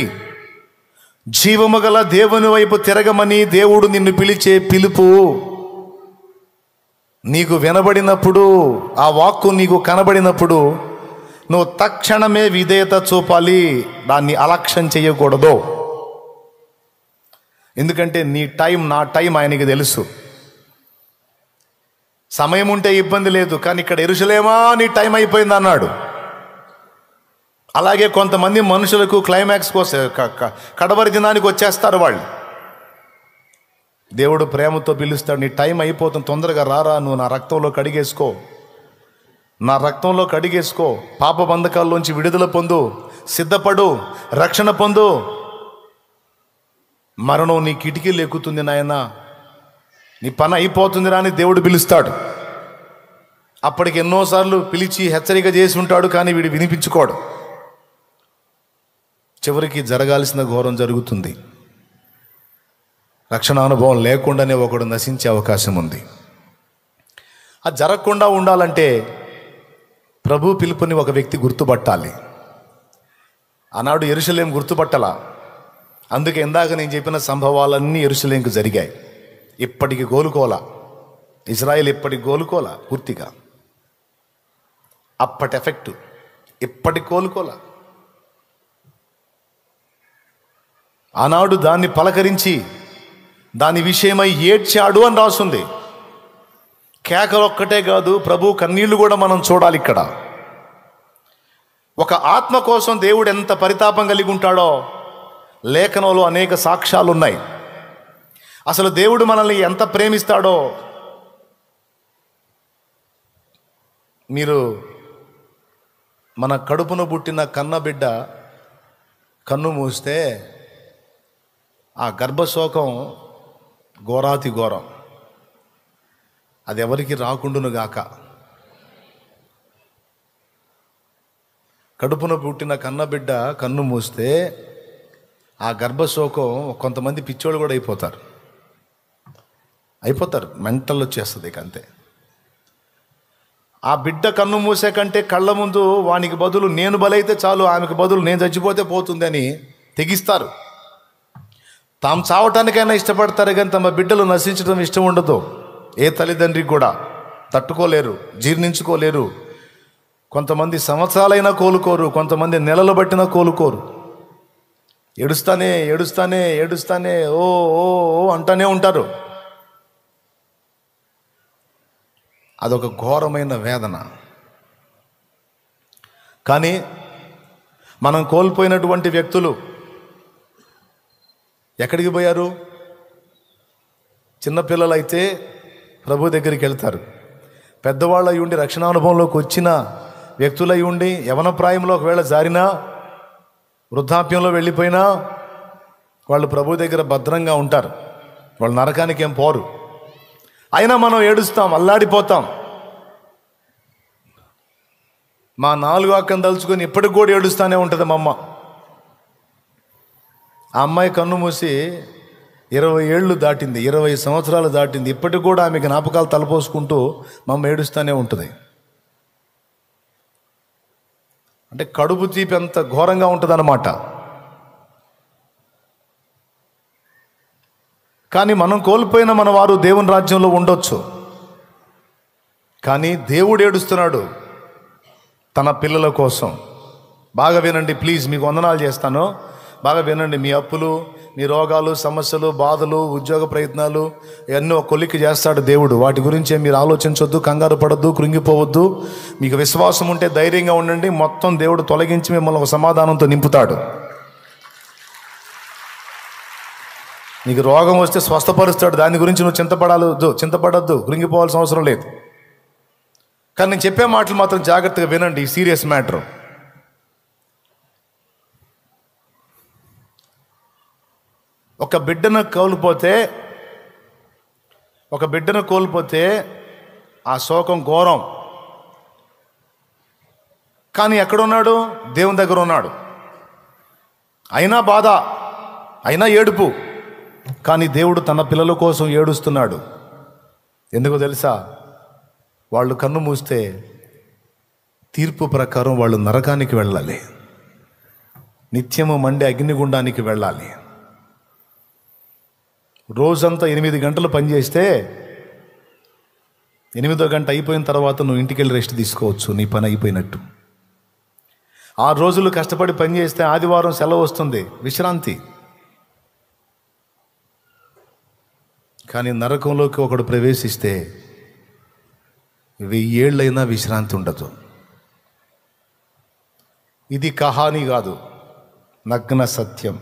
జీవము గల దేవుని వైపు తిరగమని దేవుడు నిన్ను పిలిచే పిలుపు నీకు వినబడినప్పుడు ఆ వాక్కు నీకు కనబడినప్పుడు నువ్వు తక్షణమే విధేయత చూపాలి దాన్ని అలక్ష్యం చేయకూడదు ఎందుకంటే నీ టైం నా టైం ఆయనకి తెలుసు సమయం ఉంటే ఇబ్బంది లేదు కానీ ఇక్కడ ఎరుసలేమా నీ టైం అయిపోయింది అన్నాడు అలాగే కొంతమంది మనుషులకు క్లైమాక్స్ కోసం కడవరి దినానికి వచ్చేస్తారు వాళ్ళు దేవుడు ప్రేమతో పిలుస్తాడు నీ టైం అయిపోతుంది తొందరగా రారా నువ్వు నా రక్తంలో కడిగేసుకో నా రక్తంలో కడిగేసుకో పాప బంధకాల్లోంచి విడుదల పొందు సిద్ధపడు రక్షణ పొందు మరణం నీ కిటికీలు ఎక్కుతుంది నాయనా నీ పని అయిపోతుంది రాని దేవుడు పిలుస్తాడు అప్పటికి ఎన్నోసార్లు పిలిచి హెచ్చరిక చేసి ఉంటాడు కానీ వీడు వినిపించుకోడు చివరికి జరగాల్సిన ఘోరం జరుగుతుంది రక్షణ అనుభవం లేకుండానే ఒకడు నశించే అవకాశం ఉంది అది జరగకుండా ఉండాలంటే ప్రభు పిలుపుని ఒక వ్యక్తి గుర్తుపట్టాలి ఆనాడు ఎరుసలేం గుర్తుపట్టలా అందుకే ఇందాక నేను చెప్పిన సంభవాలన్నీ ఎరుసలేంకు జరిగాయి ఇప్పటికి గోలుకోలా ఇజ్రాయెల్ ఇప్పటికి గోలుకోలా పూర్తిగా అప్పటి ఎఫెక్ట్ ఇప్పటి కోలుకోలా ఆనాడు దాన్ని పలకరించి దాని విషయమై ఏడ్చాడు అని రాసుంది కేకలొక్కటే కాదు ప్రభు కన్నీళ్లు కూడా మనం చూడాలి ఇక్కడ ఒక ఆత్మ కోసం దేవుడు ఎంత పరితాపం కలిగి ఉంటాడో లేఖనంలో అనేక సాక్ష్యాలు ఉన్నాయి అసలు దేవుడు మనల్ని ఎంత ప్రేమిస్తాడో మీరు మన కడుపున పుట్టిన కన్నబిడ్డ కన్ను మూస్తే ఆ గర్భశోకం ఘోరాతి ఘోరం అది ఎవరికి రాకుండునుగాక కడుపున పుట్టిన కన్నబిడ్డ కన్ను మూస్తే ఆ గర్భశోకం కొంతమంది పిచ్చోళ్ళు కూడా అయిపోతారు అయిపోతారు మెంటల్ వచ్చేస్తుంది ఇక అంతే ఆ బిడ్డ కన్ను మూసే కంటే కళ్ళ ముందు వానికి బదులు నేను బలైతే చాలు ఆమెకు బదులు నేను చచ్చిపోతే పోతుందని తెగిస్తారు తాము చావటానికైనా ఇష్టపడతారు కానీ తమ బిడ్డలు నశించడం ఇష్టం ఉండదు ఏ తల్లిదండ్రికి కూడా తట్టుకోలేరు జీర్ణించుకోలేరు కొంతమంది సంవత్సరాలైనా కోలుకోరు కొంతమంది నెలలు బట్టినా కోలుకోరు ఏడుస్తానే ఏడుస్తానే ఏడుస్తానే ఓ ఓ ఓ అంటానే ఉంటారు అదొక ఘోరమైన వేదన కానీ మనం కోల్పోయినటువంటి వ్యక్తులు ఎక్కడికి పోయారు చిన్నపిల్లలు అయితే ప్రభు దగ్గరికి వెళ్తారు పెద్దవాళ్ళు ఉండి రక్షణ అనుభవంలోకి వచ్చిన వ్యక్తులై ఉండి యవన ప్రాయంలో ఒకవేళ జారినా వృద్ధాప్యంలో వెళ్ళిపోయినా వాళ్ళు ప్రభు దగ్గర భద్రంగా ఉంటారు వాళ్ళు నరకానికి ఏం పోరు అయినా మనం ఏడుస్తాం అల్లాడిపోతాం మా నాలుగు అక్కను తలుచుకొని ఇప్పటికి కూడా ఏడుస్తూనే ఉంటుంది మా అమ్మ ఆ అమ్మాయి కన్ను మూసి ఇరవై ఏళ్ళు దాటింది ఇరవై సంవత్సరాలు దాటింది ఇప్పటికి కూడా ఆమె జ్ఞాపకాలు తలపోసుకుంటూ మమ్మ ఏడుస్తూనే ఉంటుంది అంటే కడుపు తీపి ఎంత ఘోరంగా ఉంటుందన్నమాట కానీ మనం కోల్పోయిన మన వారు దేవుని రాజ్యంలో ఉండొచ్చు కానీ దేవుడు ఏడుస్తున్నాడు తన పిల్లల కోసం బాగా వినండి ప్లీజ్ మీకు వందనాలు చేస్తాను బాగా వినండి మీ అప్పులు మీ రోగాలు సమస్యలు బాధలు ఉద్యోగ ప్రయత్నాలు ఎన్నో కొలిక్కి చేస్తాడు దేవుడు వాటి గురించి మీరు ఆలోచించొద్దు కంగారు పడద్దు కృంగిపోవద్దు మీకు విశ్వాసం ఉంటే ధైర్యంగా ఉండండి మొత్తం దేవుడు తొలగించి మిమ్మల్ని ఒక సమాధానంతో నింపుతాడు నీకు రోగం వస్తే స్వస్థపరుస్తాడు దాని గురించి నువ్వు చింతపడాలొద్దు చింతపడద్దు కృంగిపోవాల్సిన అవసరం లేదు కానీ నేను చెప్పే మాటలు మాత్రం జాగ్రత్తగా వినండి ఈ సీరియస్ మ్యాటర్ ఒక బిడ్డను కోల్పోతే ఒక బిడ్డను కోల్పోతే ఆ శోకం ఘోరం కానీ ఎక్కడున్నాడు దేవుని దగ్గర ఉన్నాడు అయినా బాధ అయినా ఏడుపు కానీ దేవుడు తన పిల్లల కోసం ఏడుస్తున్నాడు ఎందుకో తెలుసా వాళ్ళు కన్ను మూస్తే తీర్పు ప్రకారం వాళ్ళు నరకానికి వెళ్ళాలి నిత్యము మండే అగ్నిగుండానికి వెళ్ళాలి రోజంతా ఎనిమిది గంటలు పనిచేస్తే ఎనిమిదో గంట అయిపోయిన తర్వాత నువ్వు ఇంటికి వెళ్ళి రెస్ట్ తీసుకోవచ్చు నీ పని అయిపోయినట్టు ఆ రోజులు కష్టపడి పనిచేస్తే ఆదివారం సెలవు వస్తుంది విశ్రాంతి కానీ నరకంలోకి ఒకడు ప్రవేశిస్తే వెయ్యేళ్ళైనా విశ్రాంతి ఉండదు ఇది కహాని కాదు నగ్న సత్యం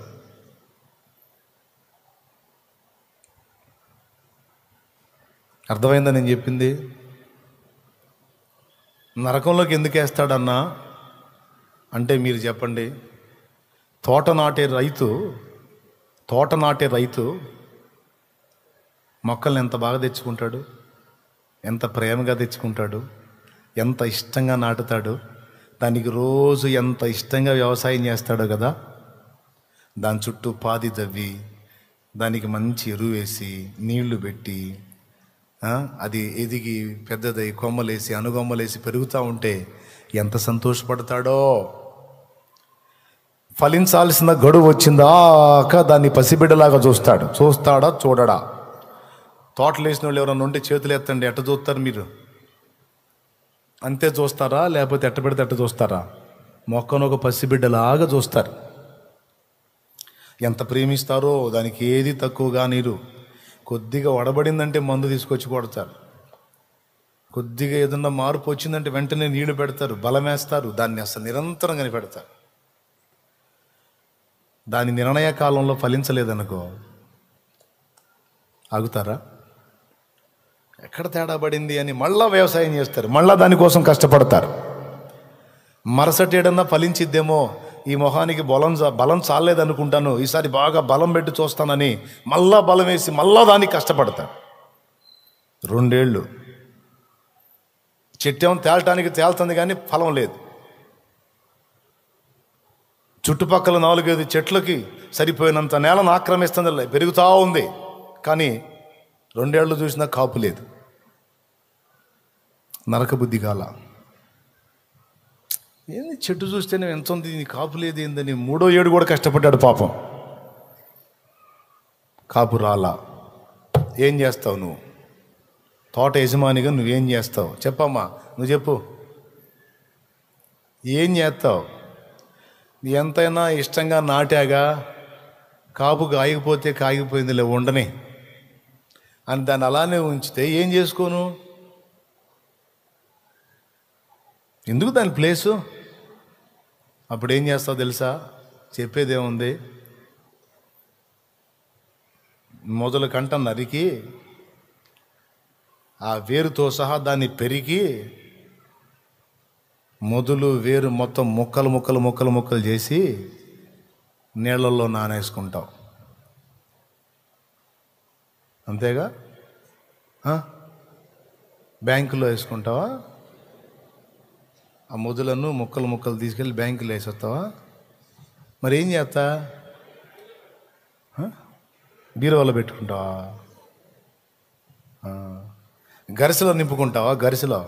అర్థమైందా నేను చెప్పింది నరకంలోకి ఎందుకు వేస్తాడన్నా అంటే మీరు చెప్పండి తోట నాటే రైతు తోట నాటే రైతు మొక్కల్ని ఎంత బాగా తెచ్చుకుంటాడు ఎంత ప్రేమగా తెచ్చుకుంటాడు ఎంత ఇష్టంగా నాటుతాడు దానికి రోజు ఎంత ఇష్టంగా వ్యవసాయం చేస్తాడో కదా దాని చుట్టూ పాది తవ్వి దానికి మంచి ఎరువు వేసి నీళ్లు పెట్టి అది ఎదిగి పెద్దదై కొమ్మలేసి అనుగొమ్మలేసి పెరుగుతూ ఉంటే ఎంత సంతోషపడతాడో ఫలించాల్సిన గడువు వచ్చిందాక దాన్ని పసిబిడ్డలాగా చూస్తాడు చూస్తాడా చూడడా తోటలు వేసిన వాళ్ళు ఎవరైనా ఉంటే చేతులు ఎత్తండి ఎట్ట చూస్తారు మీరు అంతే చూస్తారా లేకపోతే ఎట్ట పెడితే ఎట్ట చూస్తారా మొక్కను ఒక పసిబిడ్డలాగా చూస్తారు ఎంత ప్రేమిస్తారో దానికి ఏది తక్కువగా నీరు కొద్దిగా వడబడిందంటే మందు తీసుకొచ్చి కొడతారు కొద్దిగా ఏదన్నా మార్పు వచ్చిందంటే వెంటనే నీళ్లు పెడతారు బలమేస్తారు దాన్ని అసలు నిరంతరం కనిపెడతారు దాని నిర్ణయ కాలంలో ఫలించలేదనుకో ఆగుతారా ఎక్కడ తేడా పడింది అని మళ్ళా వ్యవసాయం చేస్తారు మళ్ళా దానికోసం కష్టపడతారు మరుసటి ఏడన్నా ఫలించిద్దేమో ఈ మొహానికి బలం బలం చాలేదనుకుంటాను ఈసారి బాగా బలం పెట్టి చూస్తానని మళ్ళా బలం వేసి మళ్ళా దానికి కష్టపడతాడు రెండేళ్ళు చెట్టేమో తేలటానికి తేలుతుంది కానీ ఫలం లేదు చుట్టుపక్కల నాలుగైదు చెట్లకి సరిపోయినంత నేలను ఆక్రమిస్తుంది పెరుగుతూ ఉంది కానీ రెండేళ్ళు చూసినా కాపు లేదు నరక బుద్ధి కాల ఏంది చెట్టు చూస్తేనే ఎంత ఉంది కాపు లేదు ఏందని మూడో ఏడు కూడా కష్టపడ్డాడు పాపం కాపు రాలా ఏం చేస్తావు నువ్వు తోట యజమానిగా నువ్వేం చేస్తావు చెప్పమ్మా నువ్వు చెప్పు ఏం చేస్తావు ఎంతైనా ఇష్టంగా నాటాగా కాపు కాగిపోతే కాగిపోయిందిలే ఉండని అని దాన్ని అలానే ఉంచితే ఏం చేసుకోను ఎందుకు దాని ప్లేసు అప్పుడు ఏం చేస్తావు తెలుసా చెప్పేదేముంది మొదలు కంట నరికి ఆ వేరుతో సహా దాన్ని పెరిగి మొదలు వేరు మొత్తం ముక్కలు ముక్కలు ముక్కలు ముక్కలు చేసి నీళ్ళల్లో నానేసుకుంటావు అంతేగా బ్యాంకులో వేసుకుంటావా ఆ ముదులను ముక్కలు ముక్కలు తీసుకెళ్ళి బ్యాంకులో వేసేస్తావా మరి ఏం చేస్తా బీరువాలో పెట్టుకుంటావా గరిసెలో నింపుకుంటావా గరిసెలో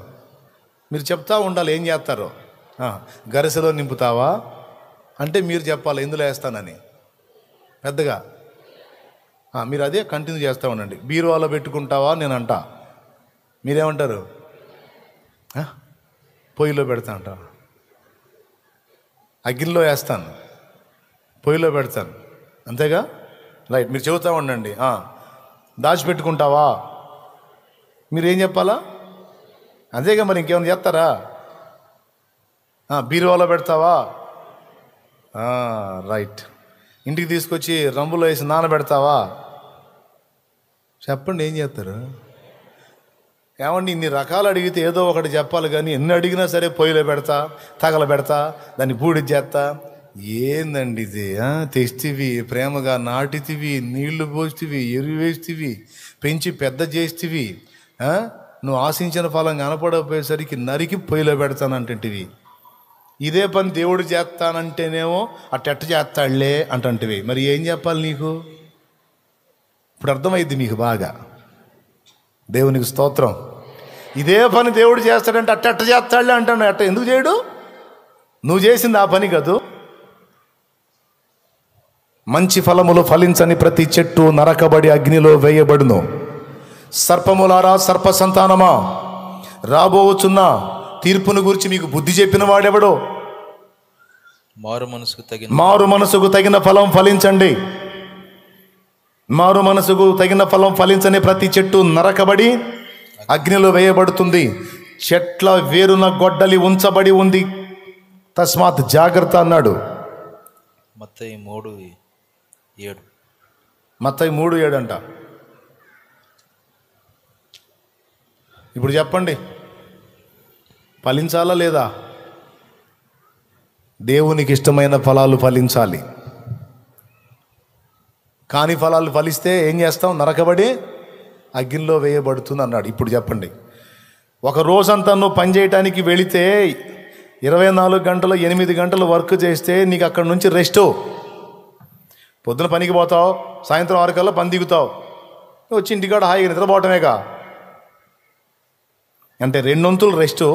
మీరు చెప్తా ఉండాలి ఏం చేస్తారు గరిసెలో నింపుతావా అంటే మీరు చెప్పాలి ఇందులో వేస్తానని పెద్దగా మీరు అదే కంటిన్యూ చేస్తూ ఉండండి బీరువాలో పెట్టుకుంటావా నేను అంటా మీరేమంటారు పొయ్యిలో పెడతా అంట అగ్గిల్లో వేస్తాను పొయ్యిలో పెడతాను అంతేగా రైట్ మీరు చెబుతా ఉండండి దాచిపెట్టుకుంటావా మీరు ఏం చెప్పాలా అంతేగా మరి ఇంకేమైనా చేస్తారా బీరువాలో పెడతావా రైట్ ఇంటికి తీసుకొచ్చి రంగులో వేసి నానబెడతావా చెప్పండి ఏం చేస్తారు ఏమండి ఇన్ని రకాలు అడిగితే ఏదో ఒకటి చెప్పాలి కానీ ఎన్ని అడిగినా సరే పొయ్యిలో పెడతా తగలబెడతా దాన్ని బూడి చేస్తా ఏందండి ఇది తెస్తివి ప్రేమగా నాటితివి నీళ్లు పోస్తివి ఎరువు వేస్తివి పెంచి పెద్ద చేస్తివి నువ్వు ఆశించిన ఫలం కనపడకపోయేసరికి నరికి పొయ్యిలో పెడతానంటుంటివి ఇదే పని దేవుడు చేస్తానంటేనేమో అట్టెట్ట చేస్తాడులే అంటంటివి మరి ఏం చెప్పాలి నీకు ఇప్పుడు అర్థమైంది మీకు బాగా దేవునికి స్తోత్రం ఇదే పని దేవుడు చేస్తాడంటే అట్ట అట్ట చేస్తాడులే అంటాడు అట్ట ఎందుకు చేయడు నువ్వు చేసింది ఆ పని కాదు మంచి ఫలములు ఫలించని ప్రతి చెట్టు నరకబడి అగ్నిలో వేయబడును సర్పములారా సర్ప సంతానమా రాబోచున్న తీర్పును గురించి మీకు బుద్ధి చెప్పిన వాడెవడో మారు మనసుకు తగిన మారు మనసుకు తగిన ఫలం ఫలించండి మారు మనసుకు తగిన ఫలం ఫలించని ప్రతి చెట్టు నరకబడి అగ్నిలో వేయబడుతుంది చెట్ల వేరున గొడ్డలి ఉంచబడి ఉంది తస్మాత్ జాగ్రత్త అన్నాడు మత్తయి మూడు ఏడు మత్తయి మూడు ఏడు అంట ఇప్పుడు చెప్పండి ఫలించాలా లేదా దేవునికి ఇష్టమైన ఫలాలు ఫలించాలి కాని ఫలాలు ఫలిస్తే ఏం చేస్తాం నరకబడి అగ్నిలో వేయబడుతుంది అన్నాడు ఇప్పుడు చెప్పండి ఒక రోజంతా నువ్వు పని చేయడానికి వెళితే ఇరవై నాలుగు గంటలు ఎనిమిది గంటలు వర్క్ చేస్తే నీకు అక్కడ నుంచి రెస్ట్ పొద్దున పనికి పోతావు సాయంత్రం ఆరు కల్లా పని దిగుతావు వచ్చి ఇంటికాడ హాయిగా నిద్రపోవటమేగా అంటే రెండొంతులు రెస్ట్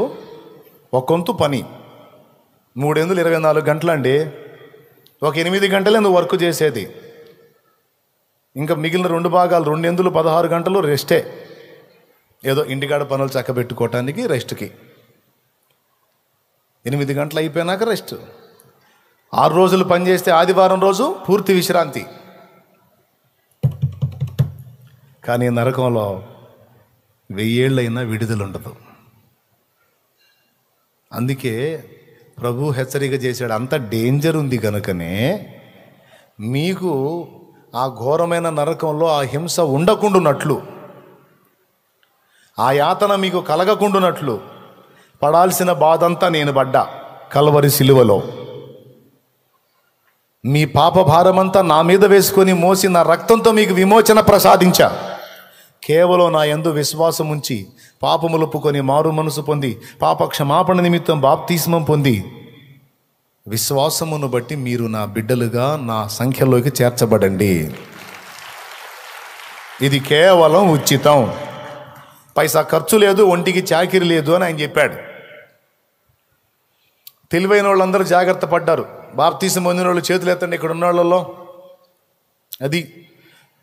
ఒక్కొంతు పని మూడెందులు ఇరవై నాలుగు గంటలండి ఒక ఎనిమిది గంటలే నువ్వు వర్క్ చేసేది ఇంకా మిగిలిన రెండు భాగాలు రెండు ఎందులు పదహారు గంటలు రెస్టే ఏదో ఇంటికాడ పనులు చక్కబెట్టుకోవటానికి రెస్ట్కి ఎనిమిది గంటలు అయిపోయినాక రెస్ట్ ఆరు రోజులు పనిచేస్తే ఆదివారం రోజు పూర్తి విశ్రాంతి కానీ నరకంలో వెయ్యేళ్ళైనా విడుదల ఉండదు అందుకే ప్రభు హెచ్చరిక చేశాడు అంత డేంజర్ ఉంది కనుకనే మీకు ఆ ఘోరమైన నరకంలో ఆ హింస ఉండకుండునట్లు ఆ యాతన మీకు కలగకుండునట్లు పడాల్సిన బాధంతా నేను పడ్డా కలవరి సిలువలో మీ పాప భారమంతా నా మీద వేసుకొని మోసి నా రక్తంతో మీకు విమోచన ప్రసాదించా కేవలం నా ఎందు విశ్వాసం ఉంచి పాపములుపుకొని మారు మనసు పొంది పాప క్షమాపణ నిమిత్తం బాప్తీస్మం పొంది విశ్వాసమును బట్టి మీరు నా బిడ్డలుగా నా సంఖ్యలోకి చేర్చబడండి ఇది కేవలం ఉచితం పైసా ఖర్చు లేదు ఒంటికి చాకిరి లేదు అని ఆయన చెప్పాడు తెలివైన వాళ్ళందరూ జాగ్రత్త పడ్డారు బాప్తీసం పొందిన వాళ్ళు చేతులు ఎత్తండి ఇక్కడ ఉన్న వాళ్ళలో అది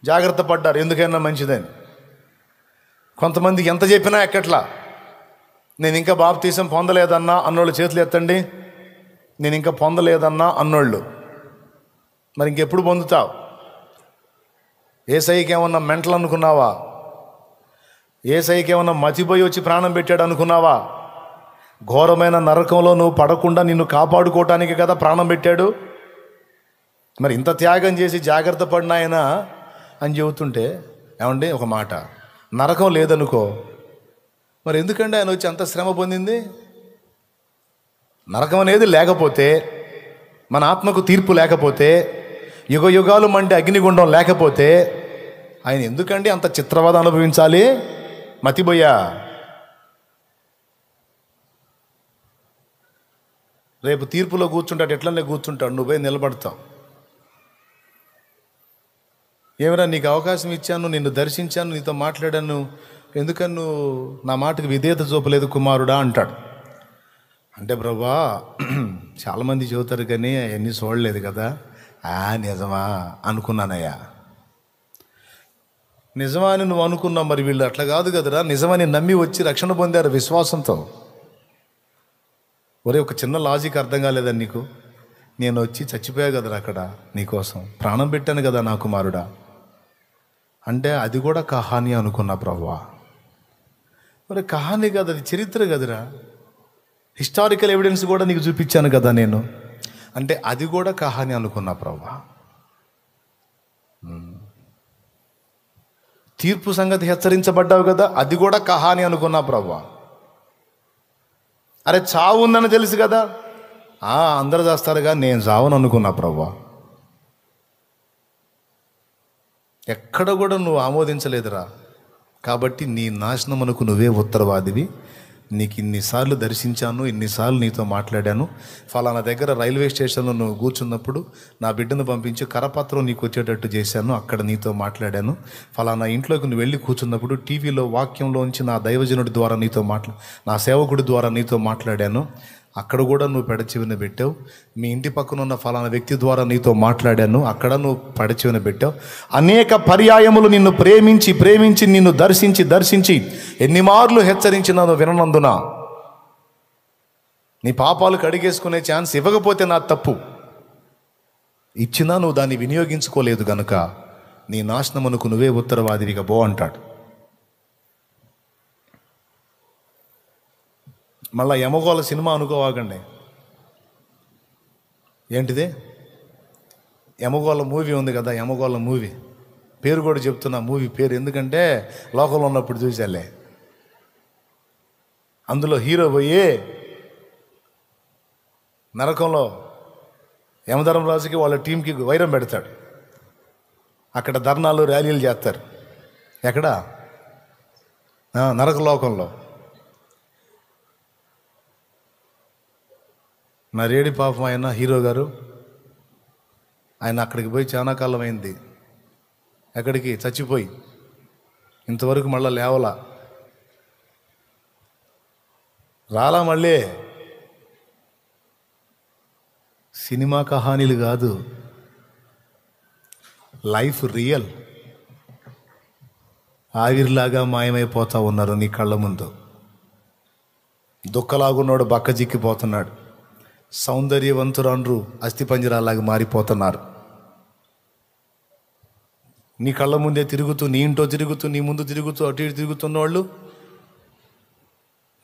జాగ్రత్త పడ్డారు ఎందుకైనా మంచిదని కొంతమంది ఎంత చెప్పినా ఎక్కట్లా నేను ఇంకా భారతదేశం పొందలేదన్నా అన్నోళ్ళు చేతులు ఎత్తండి నేను ఇంకా పొందలేదన్నా అన్నోళ్ళు మరి ఇంకెప్పుడు పొందుతావు ఏసైకి ఏమన్నా మెంటలు అనుకున్నావా ఏసైకి ఏమన్నా మతిపోయి వచ్చి ప్రాణం పెట్టాడు అనుకున్నావా ఘోరమైన నరకంలో నువ్వు పడకుండా నిన్ను కాపాడుకోవటానికి కదా ప్రాణం పెట్టాడు మరి ఇంత త్యాగం చేసి జాగ్రత్త పడినాయనా అని చెబుతుంటే ఏమండి ఒక మాట నరకం లేదనుకో మరి ఎందుకండి ఆయన వచ్చి అంత శ్రమ పొందింది నరకం అనేది లేకపోతే మన ఆత్మకు తీర్పు లేకపోతే యుగ యుగాలు మంటే అగ్నిగుండం లేకపోతే ఆయన ఎందుకండి అంత చిత్రవాద అనుభవించాలి మతిబోయా రేపు తీర్పులో కూర్చుంటాడు ఎట్లనే కూర్చుంటాడు నువ్వు పోయి నిలబడతావు ఏమైనా నీకు అవకాశం ఇచ్చాను నిన్ను దర్శించాను నీతో మాట్లాడాను ఎందుకని నువ్వు నా మాటకు విధేయత చూపలేదు కుమారుడా అంటాడు అంటే ప్రభా చాలామంది చదువుతారు కానీ అవన్నీ చూడలేదు కదా ఆ నిజమా అనుకున్నానయ్యా నిజమా అని నువ్వు అనుకున్నావు మరి వీళ్ళు అట్లా కాదు కదరా నిజమని నమ్మి వచ్చి రక్షణ పొందారు విశ్వాసంతో ఒరే ఒక చిన్న లాజిక్ అర్థం కాలేదా నీకు నేను వచ్చి చచ్చిపోయా కదరా అక్కడ నీకోసం ప్రాణం పెట్టాను కదా నా కుమారుడా అంటే అది కూడా కహాని అనుకున్నా ప్రభా మరి కహాని కదా అది చరిత్ర కదరా హిస్టారికల్ ఎవిడెన్స్ కూడా నీకు చూపించాను కదా నేను అంటే అది కూడా కహాని అనుకున్నా ప్రభా తీర్పు సంగతి హెచ్చరించబడ్డావు కదా అది కూడా కహాని అనుకున్నా ప్రభా అరే చావు ఉందని తెలుసు కదా ఆ అందరు చేస్తారుగా నేను చావును అనుకున్నా ప్రభా ఎక్కడ కూడా నువ్వు ఆమోదించలేదురా కాబట్టి నీ నాశనం అనుకు నువ్వే ఉత్తరవాదివి నీకు ఇన్నిసార్లు దర్శించాను ఇన్నిసార్లు నీతో మాట్లాడాను ఫలానా దగ్గర రైల్వే స్టేషన్లో నువ్వు కూర్చున్నప్పుడు నా బిడ్డను పంపించి కరపత్రం నీకు వచ్చేటట్టు చేశాను అక్కడ నీతో మాట్లాడాను ఫలానా ఇంట్లోకి నువ్వు వెళ్ళి కూర్చున్నప్పుడు టీవీలో వాక్యంలోంచి నా దైవజనుడి ద్వారా నీతో మాట్లా నా సేవకుడి ద్వారా నీతో మాట్లాడాను అక్కడ కూడా నువ్వు పెడచివిన పెట్టావు మీ ఇంటి పక్కన ఉన్న ఫలానా వ్యక్తి ద్వారా నీతో మాట్లాడాను అక్కడ నువ్వు పెడచెవిన పెట్టావు అనేక పర్యాయములు నిన్ను ప్రేమించి ప్రేమించి నిన్ను దర్శించి దర్శించి ఎన్ని మార్లు హెచ్చరించినాను విననందున నీ పాపాలు కడిగేసుకునే ఛాన్స్ ఇవ్వకపోతే నా తప్పు ఇచ్చినా నువ్వు దాన్ని వినియోగించుకోలేదు గనుక నీ నాశనమునకు నువ్వే ఉత్తరవాదివిగా బో అంటాడు మళ్ళీ యమగోళ సినిమా అనుకోవాకండి ఏంటిది యమగోళ మూవీ ఉంది కదా యమగోళ మూవీ పేరు కూడా చెప్తున్నా మూవీ పేరు ఎందుకంటే లోకంలో ఉన్నప్పుడు చూసాలే అందులో హీరో పోయి నరకంలో యమధర్మరాజుకి వాళ్ళ టీంకి వైరం పెడతాడు అక్కడ ధర్నాలు ర్యాలీలు చేస్తారు ఎక్కడ నరకలోకంలో నరేడి పాపం ఆయన హీరో గారు ఆయన అక్కడికి పోయి చాలా కాలం అయింది ఎక్కడికి చచ్చిపోయి ఇంతవరకు మళ్ళీ లేవలా రాలా మళ్ళీ సినిమా కహానీలు కాదు లైఫ్ రియల్ ఆవిరిలాగా మాయమైపోతూ ఉన్నారు నీ కళ్ళ ముందు దుఃఖలాగున్నాడు బక్క జిక్కిపోతున్నాడు సౌందర్యవంతురండ్రు అస్థిపంజరాలాగా మారిపోతున్నారు నీ కళ్ళ ముందే తిరుగుతూ నీ ఇంటో తిరుగుతూ నీ ముందు తిరుగుతూ అటు ఇటు తిరుగుతున్న వాళ్ళు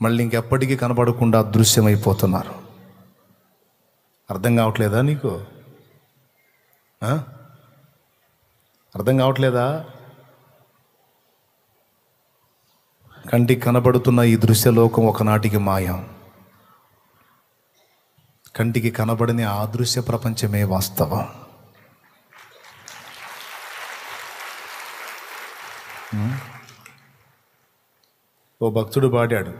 మళ్ళీ ఇంకెప్పటికీ కనబడకుండా దృశ్యమైపోతున్నారు అర్థం కావట్లేదా నీకు అర్థం కావట్లేదా కంటికి కనబడుతున్న ఈ దృశ్యలోకం ఒకనాటికి మాయం కంటికి కనబడని ఆదృశ్య ప్రపంచమే వాస్తవం ఓ భక్తుడు పాడాడు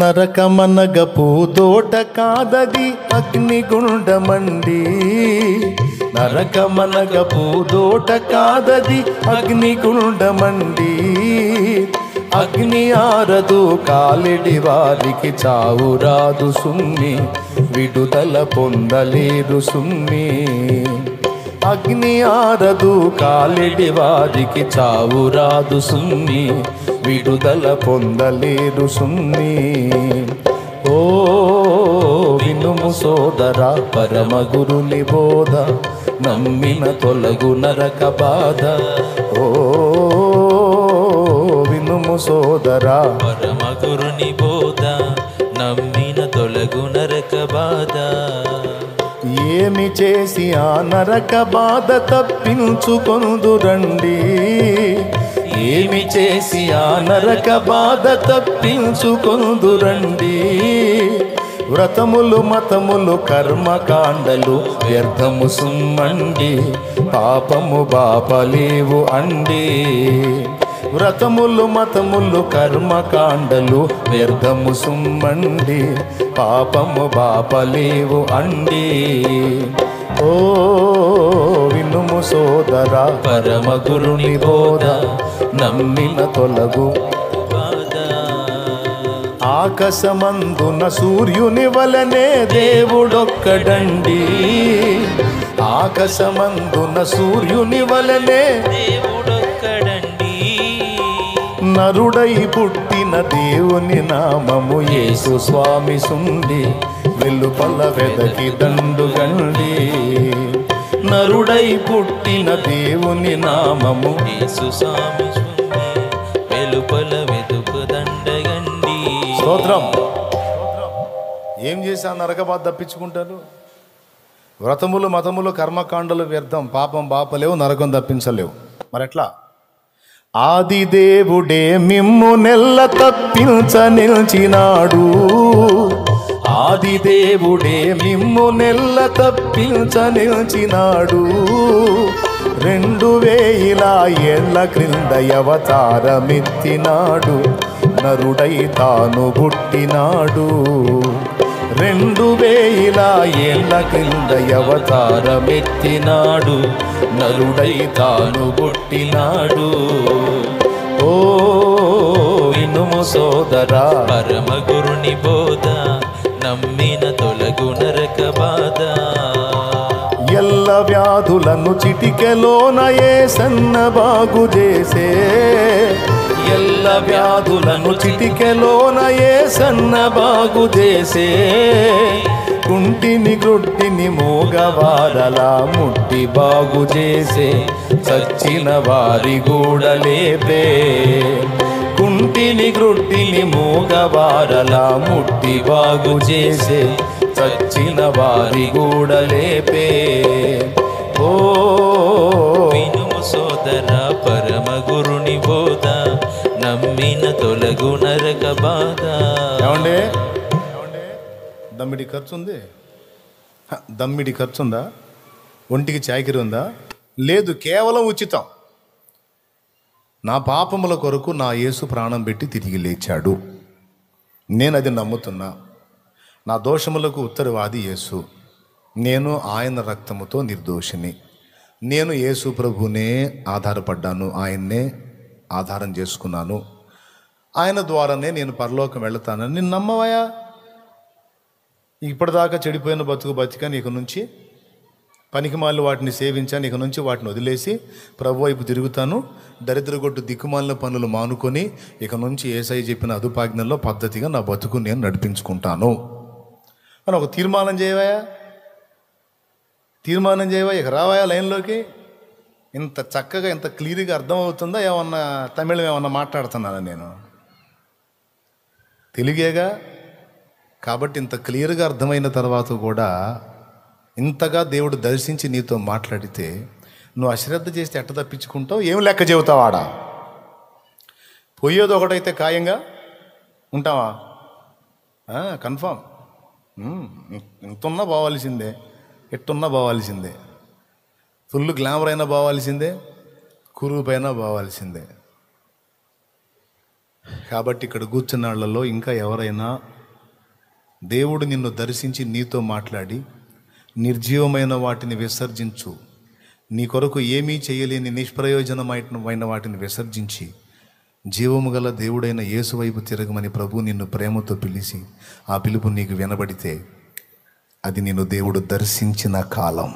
నరకమనగపు తోట కాదది అగ్నిగుండమండి నరకమనగపు తోట కాదది అగ్నిగుండమండి అగ్ని ఆరదు కాలిడి వారికి చావు రాదు సుమ్మి విడుదల పొందలేరు సుమ్మి అగ్ని ఆరదు కాలిడి వారికి చావు రాదు సుమ్మి విడుదల పొందలేరు సుమ్మి ఓ వినుము సోదర గురుని బోధ నమ్మిన తొలగు నరక బాధ ఓ నమ్ము సోదరా పరమ గురుని బోధ నమ్మిన తొలగు నరక బాధ ఏమి చేసి ఆ నరక బాధ తప్పించుకొను రండి ఏమి చేసి ఆ నరక బాధ తప్పించుకొను రండి వ్రతములు మతములు కర్మకాండలు వ్యర్థము సుమ్మండి పాపము బాపలేవు అండి వ్రతములు మతములు కర్మకాండలు వ్యర్థము సుమ్మండి పాపము బాపలేవు అండి ఓ వినుము సోదర పరమ గురుని బోధ నమ్మిన తొలగు ఆకాశమందున సూర్యుని వలనే దేవుడొక్కడండి ఆకాశమందున సూర్యుని వలనే దేవుడు నరుడై పుట్టిన దేవుని నామము యేసు స్వామి సుండి వెలుపల వెదకి దండుగండి నరుడై పుట్టిన దేవుని నామము యేసు స్వామి సుండి వెలుపల వెదుకు దండగండి స్తోత్రం ఏం చేశా బాధ తప్పించుకుంటారు వ్రతములు మతములు కర్మకాండలు వ్యర్థం పాపం పాపలేవు నరకం తప్పించలేవు మరెట్లా ఆదిదేవుడే మిమ్ము నెల్ల తప్పించ నిలిచినాడు ఆదిదేవుడే మిమ్ము నెల్ల తప్పించ నిలిచినాడు రెండు వేల ఏళ్ల క్రింద అవతారమెత్తినాడు నరుడై తాను పుట్టినాడు రెండు వేల ఏళ్ళ క్రింద అవతారమెత్తినాడు నలుడై తాను పుట్టినాడు ఓ వినుము సోదరా పరమగురుని బోధ నమ్మిన తొలగు నరక బాధ ఎల్ల వ్యాధులను చిటికెలోనయే సన్న బాగు చేసే ఎల్ల వ్యాధులను చిటికెలోన ఏ సన్న బాగు చేసే కుంటిని గుడ్డిని మోగవారలా ముట్టి బాగు చేసే చచ్చిన వారి గూడలేపే కుంటిని గుడ్డిని మోగవారలా ముట్టి బాగు చేసే చచ్చిన వారి గూడలేపే ఓ సోదర పరమ గురుని ఓ నమ్మిన తొలగు నరక బాధ దమ్మిడి ఖర్చు ఉంది దమ్మిడి ఖర్చు ఉందా ఒంటికి చాకిరి ఉందా లేదు కేవలం ఉచితం నా పాపముల కొరకు నా యేసు ప్రాణం పెట్టి తిరిగి లేచాడు నేను అది నమ్ముతున్నా నా దోషములకు ఉత్తరవాది యేసు నేను ఆయన రక్తముతో నిర్దోషిని నేను యేసు ప్రభునే ఆధారపడ్డాను ఆయన్నే ఆధారం చేసుకున్నాను ఆయన ద్వారానే నేను పరలోకం వెళతానని నేను నమ్మవయా ఇప్పటిదాకా చెడిపోయిన బతుకు బతిక నీకు నుంచి పనికిమాలు వాటిని సేవించాను ఇక నుంచి వాటిని వదిలేసి ప్రభు వైపు తిరుగుతాను దరిద్రగొట్టు దిక్కుమాలిన పనులు మానుకొని ఇక నుంచి ఏసఐ చెప్పిన అదుపాజ్ఞల్లో పద్ధతిగా నా బతుకు నేను నడిపించుకుంటాను అని ఒక తీర్మానం చేయవా తీర్మానం చేయవా ఇక రావాయా లైన్లోకి ఇంత చక్కగా ఇంత క్లియర్గా అర్థమవుతుందా ఏమన్నా తమిళం ఏమన్నా మాట్లాడుతున్నానా నేను తెలుగేగా కాబట్టి ఇంత క్లియర్గా అర్థమైన తర్వాత కూడా ఇంతగా దేవుడు దర్శించి నీతో మాట్లాడితే నువ్వు అశ్రద్ధ చేస్తే ఎట్ట తప్పించుకుంటావు ఏం లెక్క చెబుతావాడా పోయేది ఒకటైతే ఖాయంగా ఉంటావా కన్ఫామ్ ఇంతున్నా పోవాల్సిందే ఎట్టున్నా పోవాల్సిందే ఫుల్ గ్లామర్ అయినా బావాల్సిందే కురువు పైన బావాల్సిందే కాబట్టి ఇక్కడ కూర్చున్నాళ్లలో ఇంకా ఎవరైనా దేవుడు నిన్ను దర్శించి నీతో మాట్లాడి నిర్జీవమైన వాటిని విసర్జించు నీ కొరకు ఏమీ చేయలేని నిష్ప్రయోజనమైన వాటిని విసర్జించి జీవము గల దేవుడైన యేసువైపు తిరగమని ప్రభు నిన్ను ప్రేమతో పిలిచి ఆ పిలుపు నీకు వినబడితే అది నిన్ను దేవుడు దర్శించిన కాలం